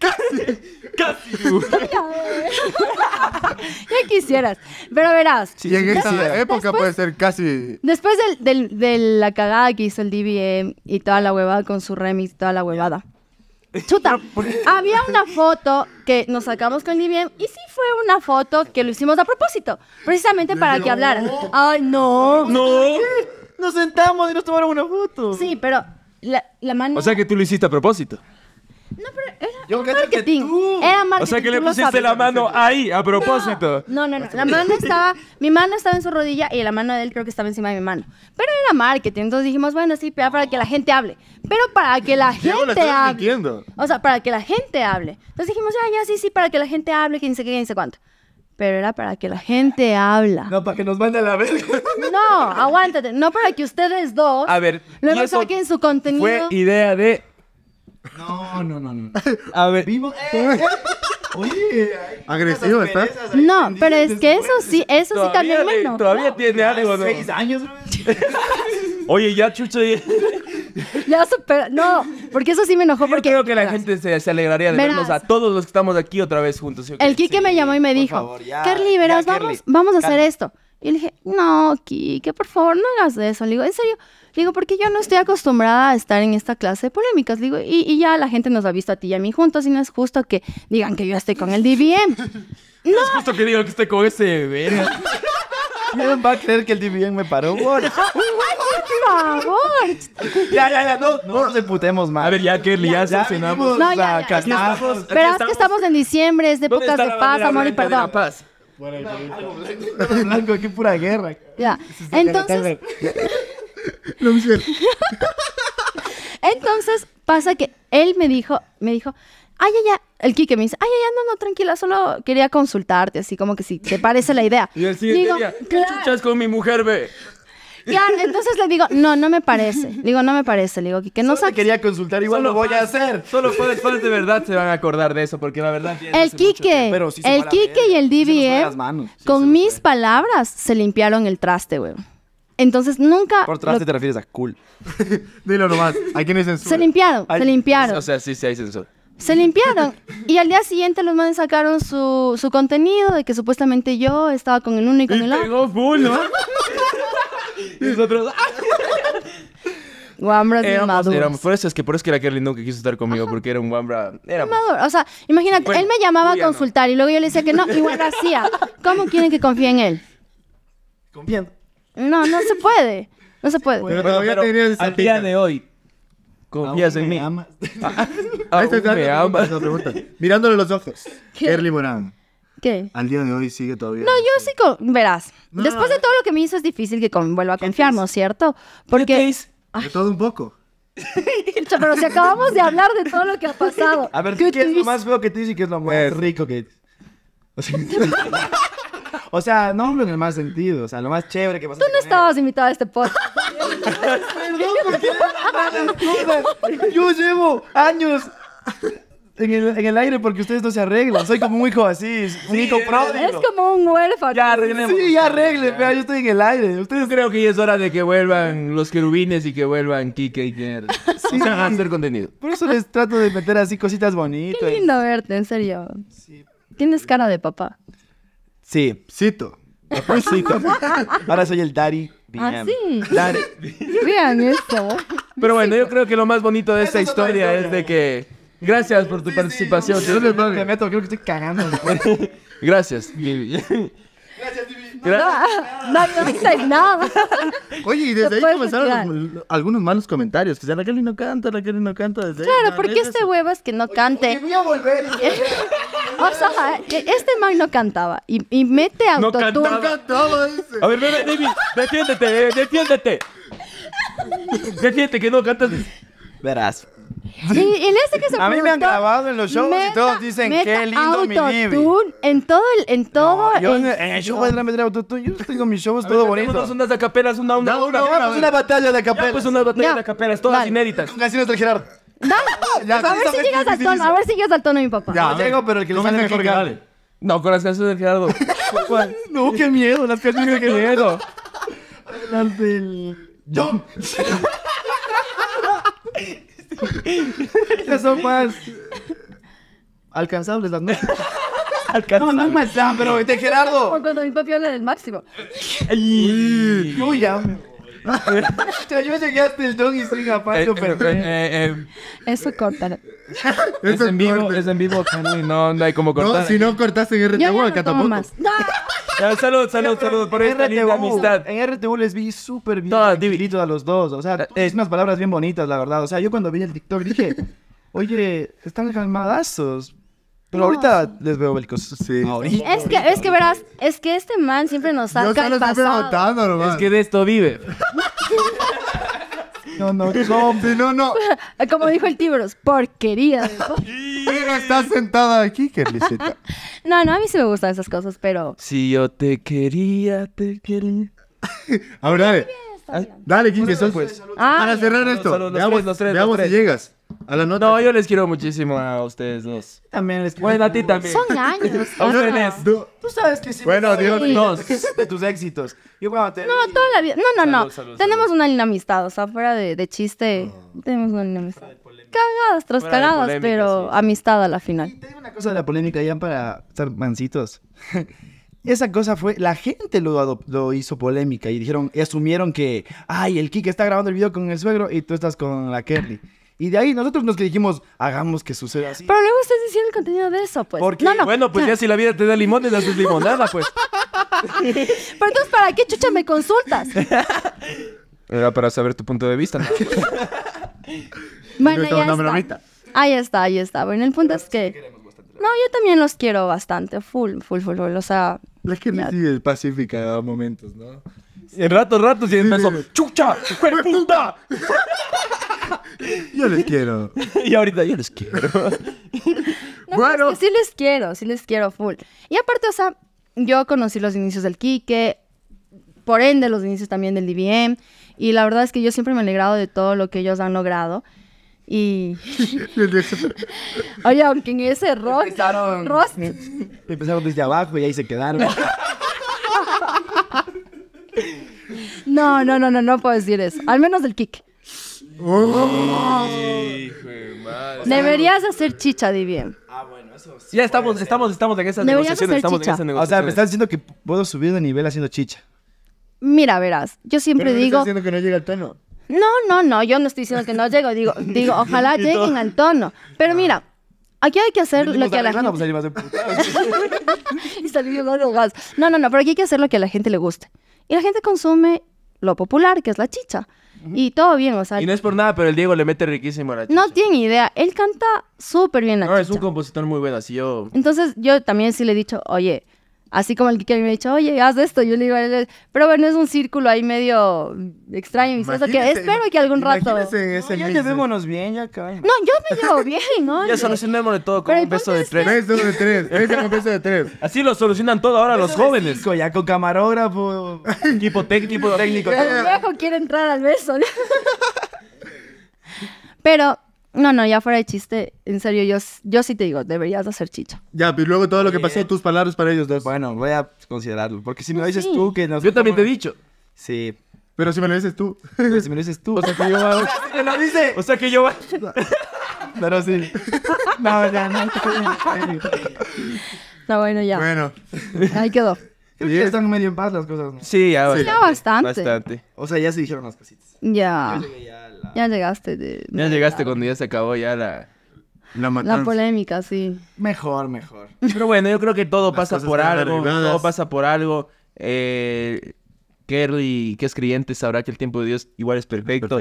Speaker 2: casi. Casi. ya quisieras. Pero verás. si en esta época puede
Speaker 3: ser casi.
Speaker 2: Después del, del, de la cagada que hizo el DBM y toda la huevada con su remix, toda la huevada. Chuta, había una foto que nos sacamos con DBM y sí fue una foto que lo hicimos a propósito, precisamente para que hablaran. Ay, no. No. Nos sentamos y nos tomaron una foto. Sí, pero la, la mano... O sea
Speaker 1: que tú lo hiciste a propósito.
Speaker 2: No, pero era, marketing. O sea que le pusiste la
Speaker 1: mano ahí, a propósito.
Speaker 2: No, no, no. La mano estaba, mi mano estaba en su rodilla y la mano de él creo que estaba encima de mi mano. Pero era marketing. Entonces dijimos, bueno, sí, para que la gente hable. Pero para que la gente Diego, no hable. Mintiendo. O sea, para que la gente hable. Entonces dijimos, ya, ah, ya, sí, sí, para que la gente hable, que ni sé qué, ni sé cuánto pero era para que la gente habla.
Speaker 4: No, para que nos mande a la verga.
Speaker 2: No, aguántate. No para que ustedes dos a ver, no eso en su contenido. Fue
Speaker 4: idea de no, no, no, no. A ver. Vivo. oye, agresivo está.
Speaker 2: No, pero es que eso sí, eso sí también le- Todavía
Speaker 1: tiene algo, ¿no? Seis años, Oye, ya chucho. ya-
Speaker 2: No, porque eso sí me enojó Yo porque. creo que la
Speaker 1: gente se, alegraría de vernos a todos los que estamos aquí otra vez juntos. El Kike
Speaker 2: me llamó y me dijo, favor, ya, Carly, verás, vamos, vamos a hacer esto. Y le dije, no, Kike, por favor, no hagas eso. Le digo, en serio. Le digo, porque yo no estoy acostumbrada a estar en esta clase de polémicas. digo, y, ya la gente nos ha visto a ti y a mí juntos y no es justo que digan que yo estoy con
Speaker 4: el DBM. no. es justo que digan que estoy con ese bebé. No va a creer que el DBM me paró un Por favor. Ya, ya, ya, no, no nos más. A ver, ya, que ya, ya, ya, no, ya, Pero es
Speaker 2: que estamos en diciembre, es de épocas de paz, amor y perdón.
Speaker 4: Bueno, blanco, blanco, qué pura guerra. Ya. Entonces.
Speaker 2: Entonces pasa que él me dijo, me dijo, ay, ay ya. El Kike me dice, ay, ay, no, no, tranquila, solo quería consultarte, así como que si te parece la idea. Y el siguiente día,
Speaker 4: ¿qué chuchas con mi mujer, ve?
Speaker 2: entonces le digo, no, no me parece. digo, no me parece. digo, que no solo quería consultar, igual lo
Speaker 1: voy a hacer. Solo puedes de verdad se van a acordar de eso, porque la verdad. El
Speaker 4: Quique, el Kike
Speaker 2: y el DBM, con mis palabras, se limpiaron el traste, weón Entonces nunca. Por traste
Speaker 4: te refieres a cool. Dilo nomás. ¿A quién es censura? Se limpiaron, se limpiaron. O sea, sí, sí hay censura.
Speaker 2: Se limpiaron. Y al día siguiente los manes sacaron su, su contenido de que supuestamente yo estaba con el uno y con el otro. Pegó full, ¿no?
Speaker 4: y nosotros. ¡ah!
Speaker 2: Wambras de éramos,
Speaker 1: por eso es que por eso que era Kerlin que quiso estar conmigo, porque era un Wambra.
Speaker 2: Éramos. Maduro. O sea, imagínate, él me llamaba a consultar y luego yo le decía que no, igual lo hacía. ¿Cómo quieren que confíe en él? Confiando. No, no se puede. No se puede. Pero, pero, pero,
Speaker 4: pero al día de hoy, confías en mí. Me amas. ¿Aún me amas? Mirándole los ojos.
Speaker 3: Kerly Morán. Al día de hoy sigue todavía. No,
Speaker 2: yo este. sí, con... verás. después de todo lo que me hizo es difícil que vuelva a confiar, ¿no es cierto? Porque...
Speaker 4: De todo un poco.
Speaker 2: Pero si acabamos de hablar de todo lo que ha pasado.
Speaker 4: A ver, ¿qué, es lo más feo que te dice y qué es lo más rico que... O sea, no hablo en el más sentido. O sea, lo más chévere que pasó. Tú no estabas
Speaker 2: invitada invitado a este podcast.
Speaker 4: Perdón, porque... Yo llevo años en el, en el aire porque ustedes no se arreglan. Soy como un hijo así, un hijo pródigo. Es como un huérfano. Ya arreglemos. Sí, ya arreglen, pero yo estoy en el aire.
Speaker 1: Ustedes creo que ya es hora de que vuelvan los querubines y que vuelvan Kike y
Speaker 4: sí. a hacer contenido. Por eso les trato de meter así cositas bonitas. Qué lindo verte, en serio. Sí.
Speaker 2: Tienes cara de papá.
Speaker 4: Sí. Cito. Papacito. Ahora soy el Dari Ah,
Speaker 2: sí. Daddy. Vean esto.
Speaker 4: Pero bueno, yo creo que lo más bonito de esta historia es de que Gracias por tu participación. Sí, me meto, creo que estoy cagando.
Speaker 3: Gracias, Vivi. Gracias, Vivi. No, no,
Speaker 4: no,
Speaker 2: nada.
Speaker 3: Oye, y desde ahí comenzaron algunos malos comentarios. Que sea, Kelly no canta,
Speaker 4: la Kelly no canta. Desde claro, porque ¿por
Speaker 2: este huevo es que no cante? volver. o sea, e-, este man no cantaba y, y mete autotune. No cantaba. cantaba
Speaker 4: A ver, Vivi,
Speaker 1: defiéndete, defiéndete. Defiéndete que no cantas.
Speaker 4: Verás. Y, en este que se A mí me han grabado en los shows y todos dicen, qué lindo mi living.
Speaker 2: En todo el... En todo yo en, en el show de
Speaker 4: la autotune, yo tengo mis shows todo bonito. Tenemos unas de una, una, no, una, una, una, una, batalla de acaperas Pues una batalla de acaperas todas inéditas. Con canciones del Gerardo. No ya, a, ver si llegas al tono, a
Speaker 2: ver si llegas al tono mi papá. Ya, llego,
Speaker 4: pero el que lo sale mejor Dale No, con las canciones de Gerardo. No, qué miedo, las canciones de Gerardo. Las del... John. Ya son más alcanzables las nuestras. No, no es más, pero, este Gerardo. O cuando mi papi habla del máximo. Uy, ya. yo llegué hasta el y sin zapato, pero. Eso corta.
Speaker 1: Es en vivo, es en vivo, no, no hay como cortar.
Speaker 4: si no cortaste en RTU, acá tampoco. Más. salud, salud, salud por esta amistad. En RTU les vi súper bien divididos a los dos. O sea, es eh, eh. unas palabras bien bonitas, la verdad. O sea, yo cuando vi el TikTok dije, oye, están calmadazos ahorita les veo belicosos Sí. Es que, es que
Speaker 2: verás, es que este man siempre nos saca el
Speaker 4: pasado. Es que de esto vive. No, no, zombie,
Speaker 3: no, no.
Speaker 2: Como dijo el Tíberos, porquería.
Speaker 4: Mira, está sentada aquí, qué
Speaker 2: No, no, a mí sí me gustan esas cosas, pero...
Speaker 4: Si yo te quería, te quería. Ahora, dale. Ah, dale, dale, quién son pues. Para cerrar ah, esto, Los los veamos, tres, veamos si llegas. No, yo les quiero muchísimo a ustedes dos. También les quiero. Bueno, a ti también. Son años. Tú, sabes que sí. Bueno, digo, dos de tus éxitos. Yo No, toda
Speaker 2: la vida. No, no, no. tenemos una linda amistad. O sea, fuera de, chiste, tenemos una linda amistad. Cagadas tras cagadas, pero amistad a la final. Y te digo
Speaker 4: una cosa de la polémica, ya para estar mansitos Esa cosa fue, la gente lo, hizo polémica y dijeron, y asumieron que, ay, el Kike está grabando el video con el suegro y tú estás con la Kerry. Y de ahí nosotros nos dijimos, hagamos que suceda así. Pero
Speaker 2: luego estás diciendo el contenido de eso, pues. Porque, bueno,
Speaker 4: pues ya si la vida te da limones, haces limonada, pues.
Speaker 2: Pero entonces, ¿para qué chucha me consultas?
Speaker 1: Era para saber tu punto de vista. ¿no?
Speaker 2: bueno, ya Ahí está, ahí está. Bueno, el punto es que... no, yo también los quiero bastante, full, full, full, full. O sea...
Speaker 3: La gente sigue pacífica a momentos, ¿no?
Speaker 4: En ratos, ratos, y empezó, ¡chucha! ¡Hijo Yo les quiero. y ahorita yo les quiero. Pues pues
Speaker 2: bueno. sí les quiero, sí les quiero full. Y aparte, o sea, yo conocí los inicios del Quique, por ende los inicios también del DBM, y la verdad es que yo siempre me he alegrado de todo lo que ellos han logrado. Y. Oye, aunque en ese Ross
Speaker 4: empezaron desde abajo y ahí se quedaron.
Speaker 2: No, no, no, no, no puedo decir eso. Al menos del kick. Deberías hacer chicha, Divien. Ah,
Speaker 1: bueno, eso sí. Ya estamos, estamos, estamos
Speaker 4: en esas Estamos en chicha. O sea, me estás diciendo que puedo subir de nivel haciendo chicha. Mira, verás,
Speaker 2: yo siempre digo, diciendo
Speaker 4: que no llega al tono.
Speaker 2: no, no, no, yo no estoy diciendo que no llegue digo, digo, ojalá lleguen al tono. Pero mira, aquí hay que hacer lo que a la pues, gente... No, no, no, pero aquí hay que hacer lo que a la gente le guste. Y la gente consume lo popular, que es la chicha. Y todo bien, o sea. Y no es
Speaker 1: por nada, pero el Diego le mete riquísimo
Speaker 2: a la chicha. No tiene idea. Él canta súper bien la no, es un compositor muy bueno, así yo. Entonces, yo también sí le he dicho, oye, Así como el que me ha dicho, oye, haz esto. Yo le digo, pero bueno, es un círculo ahí medio extraño. espero que algún rato.
Speaker 4: no, ya llevémonos bien, ya cabrón. No, yo me llevo bien, ¿no? ya de todo con un beso de tres. Beso de tres, beso de tres. Así lo solucionan todo ahora los jóvenes. Cinco, ya con camarógrafo, tipo técnico. El viejo
Speaker 2: quiere entrar al beso. pero no, no, ya fuera de chiste, en serio, yo, yo sí te digo, deberías hacer chicha.
Speaker 4: Ya, pero luego todo lo que pasó, tus palabras para ellos Bueno, voy a considerarlo, porque si me lo dices tú que nos... Yo también te he dicho. Sí, Pero si me lo dices tú. si me lo dices tú, o sea que yo... voy lo dice! O sea que yo... Pero sí. No, ya, no. No, bueno, ya. Bueno, Ahí quedó. ya están medio en paz las cosas, Sí, ya, Sí. Ya bastante. Bastante. O sea, ya se dijeron las cositas.
Speaker 2: Ya. ya ya llegaste de...
Speaker 4: Ya llegaste cuando ya se acabó ya la... La,
Speaker 2: polémica, sí. Mejor, mejor. Pero
Speaker 4: bueno,
Speaker 1: yo creo que todo pasa por algo. Todo pasa por algo. Eh, Kerry, que es creyente, sabrá que el tiempo de Dios igual es perfecto.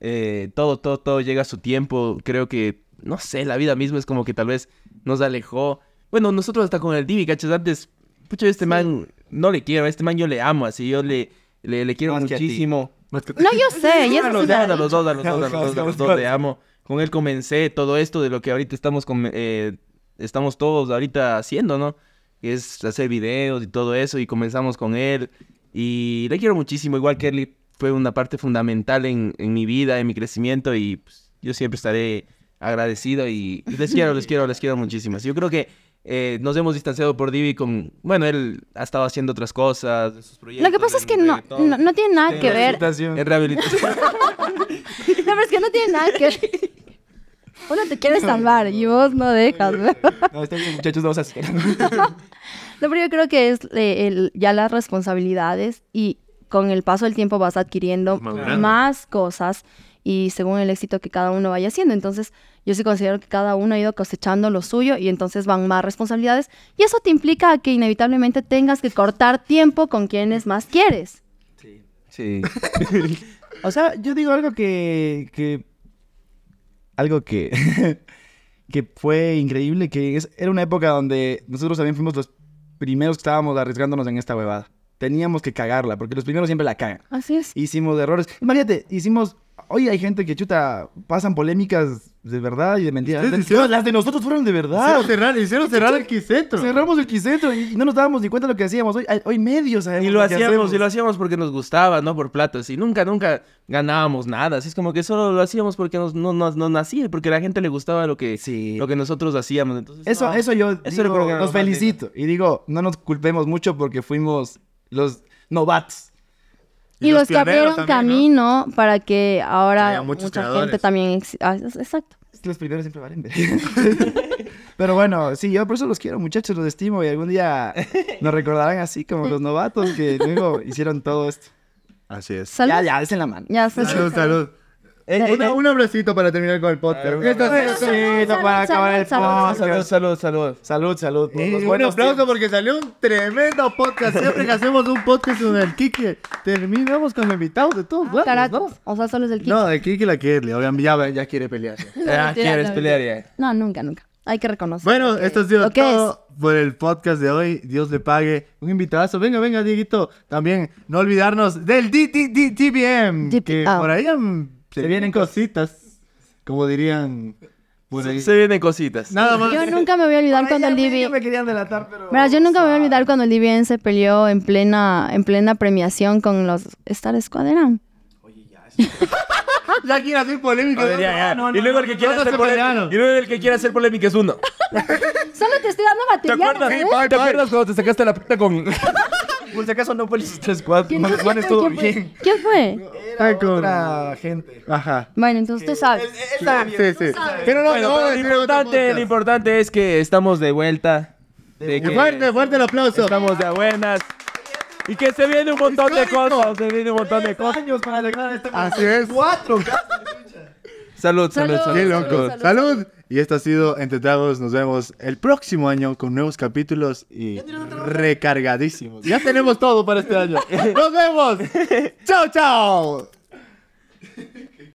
Speaker 1: Eh, todo, todo, todo llega a su tiempo. Creo que, no sé, la vida misma es como que tal vez nos alejó. Bueno, nosotros hasta con el Divi, ¿cachas? Antes, pucha, este man no le quiero, a este man yo le amo, así yo le, le, quiero muchísimo.
Speaker 2: No, yo sé. los dos,
Speaker 1: a los dos, te amo. Con él comencé todo esto de lo que ahorita estamos, con, eh, estamos todos ahorita haciendo, ¿no? Que es hacer videos y todo eso, y comenzamos con él. Y le quiero muchísimo, igual que él fue una parte fundamental en, mi vida, en mi crecimiento, y pues, yo siempre estaré agradecido y les quiero, les quiero, les quiero muchísimo. Yo creo que eh, nos hemos distanciado por Divi con... Bueno, él ha estado haciendo otras cosas, sus
Speaker 2: proyectos. Lo que pasa es que no, no, tiene nada que ver...
Speaker 4: Es rehabilitación.
Speaker 2: no, pero es que no tiene nada que ver. Uno te quiere salvar y vos no dejas.
Speaker 4: No, está bien, muchachos, no
Speaker 2: No, pero yo creo que es eh, ya las responsabilidades y con el paso del tiempo vas adquiriendo más cosas y según el éxito que cada uno vaya haciendo. Entonces, yo sí considero que cada uno ha ido cosechando lo suyo y entonces van más responsabilidades y eso te implica que inevitablemente tengas que cortar tiempo con quienes más quieres.
Speaker 4: Sí. Sí. o sea, yo digo algo que... Algo que... que fue increíble, que era una época donde nosotros también fuimos los primeros que estábamos arriesgándonos en esta huevada. Teníamos que cagarla, porque los primeros siempre la cagan. Así es. Hicimos errores. Imagínate, hicimos Hoy hay gente que chuta, pasan polémicas de verdad y de mentira. las de nosotros fueron de verdad. Hicieron cerrar, hicieron cerrar el quiseto Cerramos el quiseto y no nos dábamos ni cuenta de lo que hacíamos. Hoy, hoy medios Y lo, lo hacíamos, y lo
Speaker 1: hacíamos porque nos gustaba, no por platos. Y nunca, nunca ganábamos nada. Así es como que solo lo hacíamos porque nos, no, nos, nos nacía, porque a la gente le gustaba lo que, lo que nosotros hacíamos.
Speaker 4: eso, ah, eso yo los felicito. Y digo, no nos culpemos mucho porque fuimos los novatos. Y, los, que abrieron
Speaker 2: camino para que ahora mucha gente también... Ah,
Speaker 4: exacto. Los primeros siempre valen. Pero bueno, sí, yo por eso los quiero, muchachos, los estimo y algún día nos recordarán así como los novatos que luego hicieron todo esto. Así es. Ya, ya, es en la mano. Ya, salud. salud. Eh, eh, eh. un abracito para terminar con el podcast. Un abracito para acabar el podcast. Salud, salud. Salud, salud. Un aplauso
Speaker 3: porque salió un tremendo podcast. Siempre que hacemos un podcast con el Kike, terminamos con invitados de todos lados. O sea, solo es el Kike. No, el Kike la quiere, obviamente ya quiere pelear. Ya ah, quiere pelear ya.
Speaker 2: No, nunca, nunca. Hay que reconocer. Bueno, esto es sido todo
Speaker 3: por el podcast de hoy. Dios le pague. Un invitadazo. Venga, venga, Dieguito. También no olvidarnos del DTBM. Que ah. por ahí se, vienen cositas, como dirían se, vienen cositas. Yo
Speaker 2: nunca me voy a olvidar cuando el Divi. yo nunca me voy a olvidar cuando el divi se peleó en plena, en plena premiación con los Star Squad,
Speaker 3: ya quiere hacer polémica. Ver, ya, ya. No, no, y luego
Speaker 4: el que quiera hacer polémica. Y luego el que quiera hacer polémica es uno.
Speaker 2: Solo te estoy dando material. ¿Te
Speaker 4: acuerdas, ¿eh? bye, ¿Te acuerdas cuando te sacaste la puta con. Pues si acaso no fue el 3-4. Juan estuvo bien.
Speaker 2: ¿Quién fue? Era otra
Speaker 4: gente. Ajá.
Speaker 2: Bueno, entonces usted sabe. Sí,
Speaker 1: sí. Pero no, bueno, no, pero lo, importante, lo importante es que estamos de vuelta. De, de que fuerte,
Speaker 4: fuerte el aplauso. Estamos de buenas. Y que se viene un montón de cosas. Se viene un montón de cosas. para llegar este este Así es. Cuatro.
Speaker 3: Salud, salud, salud. Qué loco. Salud. salud. Y esto ha sido Entre Tragos. Nos vemos el próximo año con nuevos capítulos y recargadísimos. Ya tenemos todo para este año. ¡Nos vemos! ¡Chao, chao!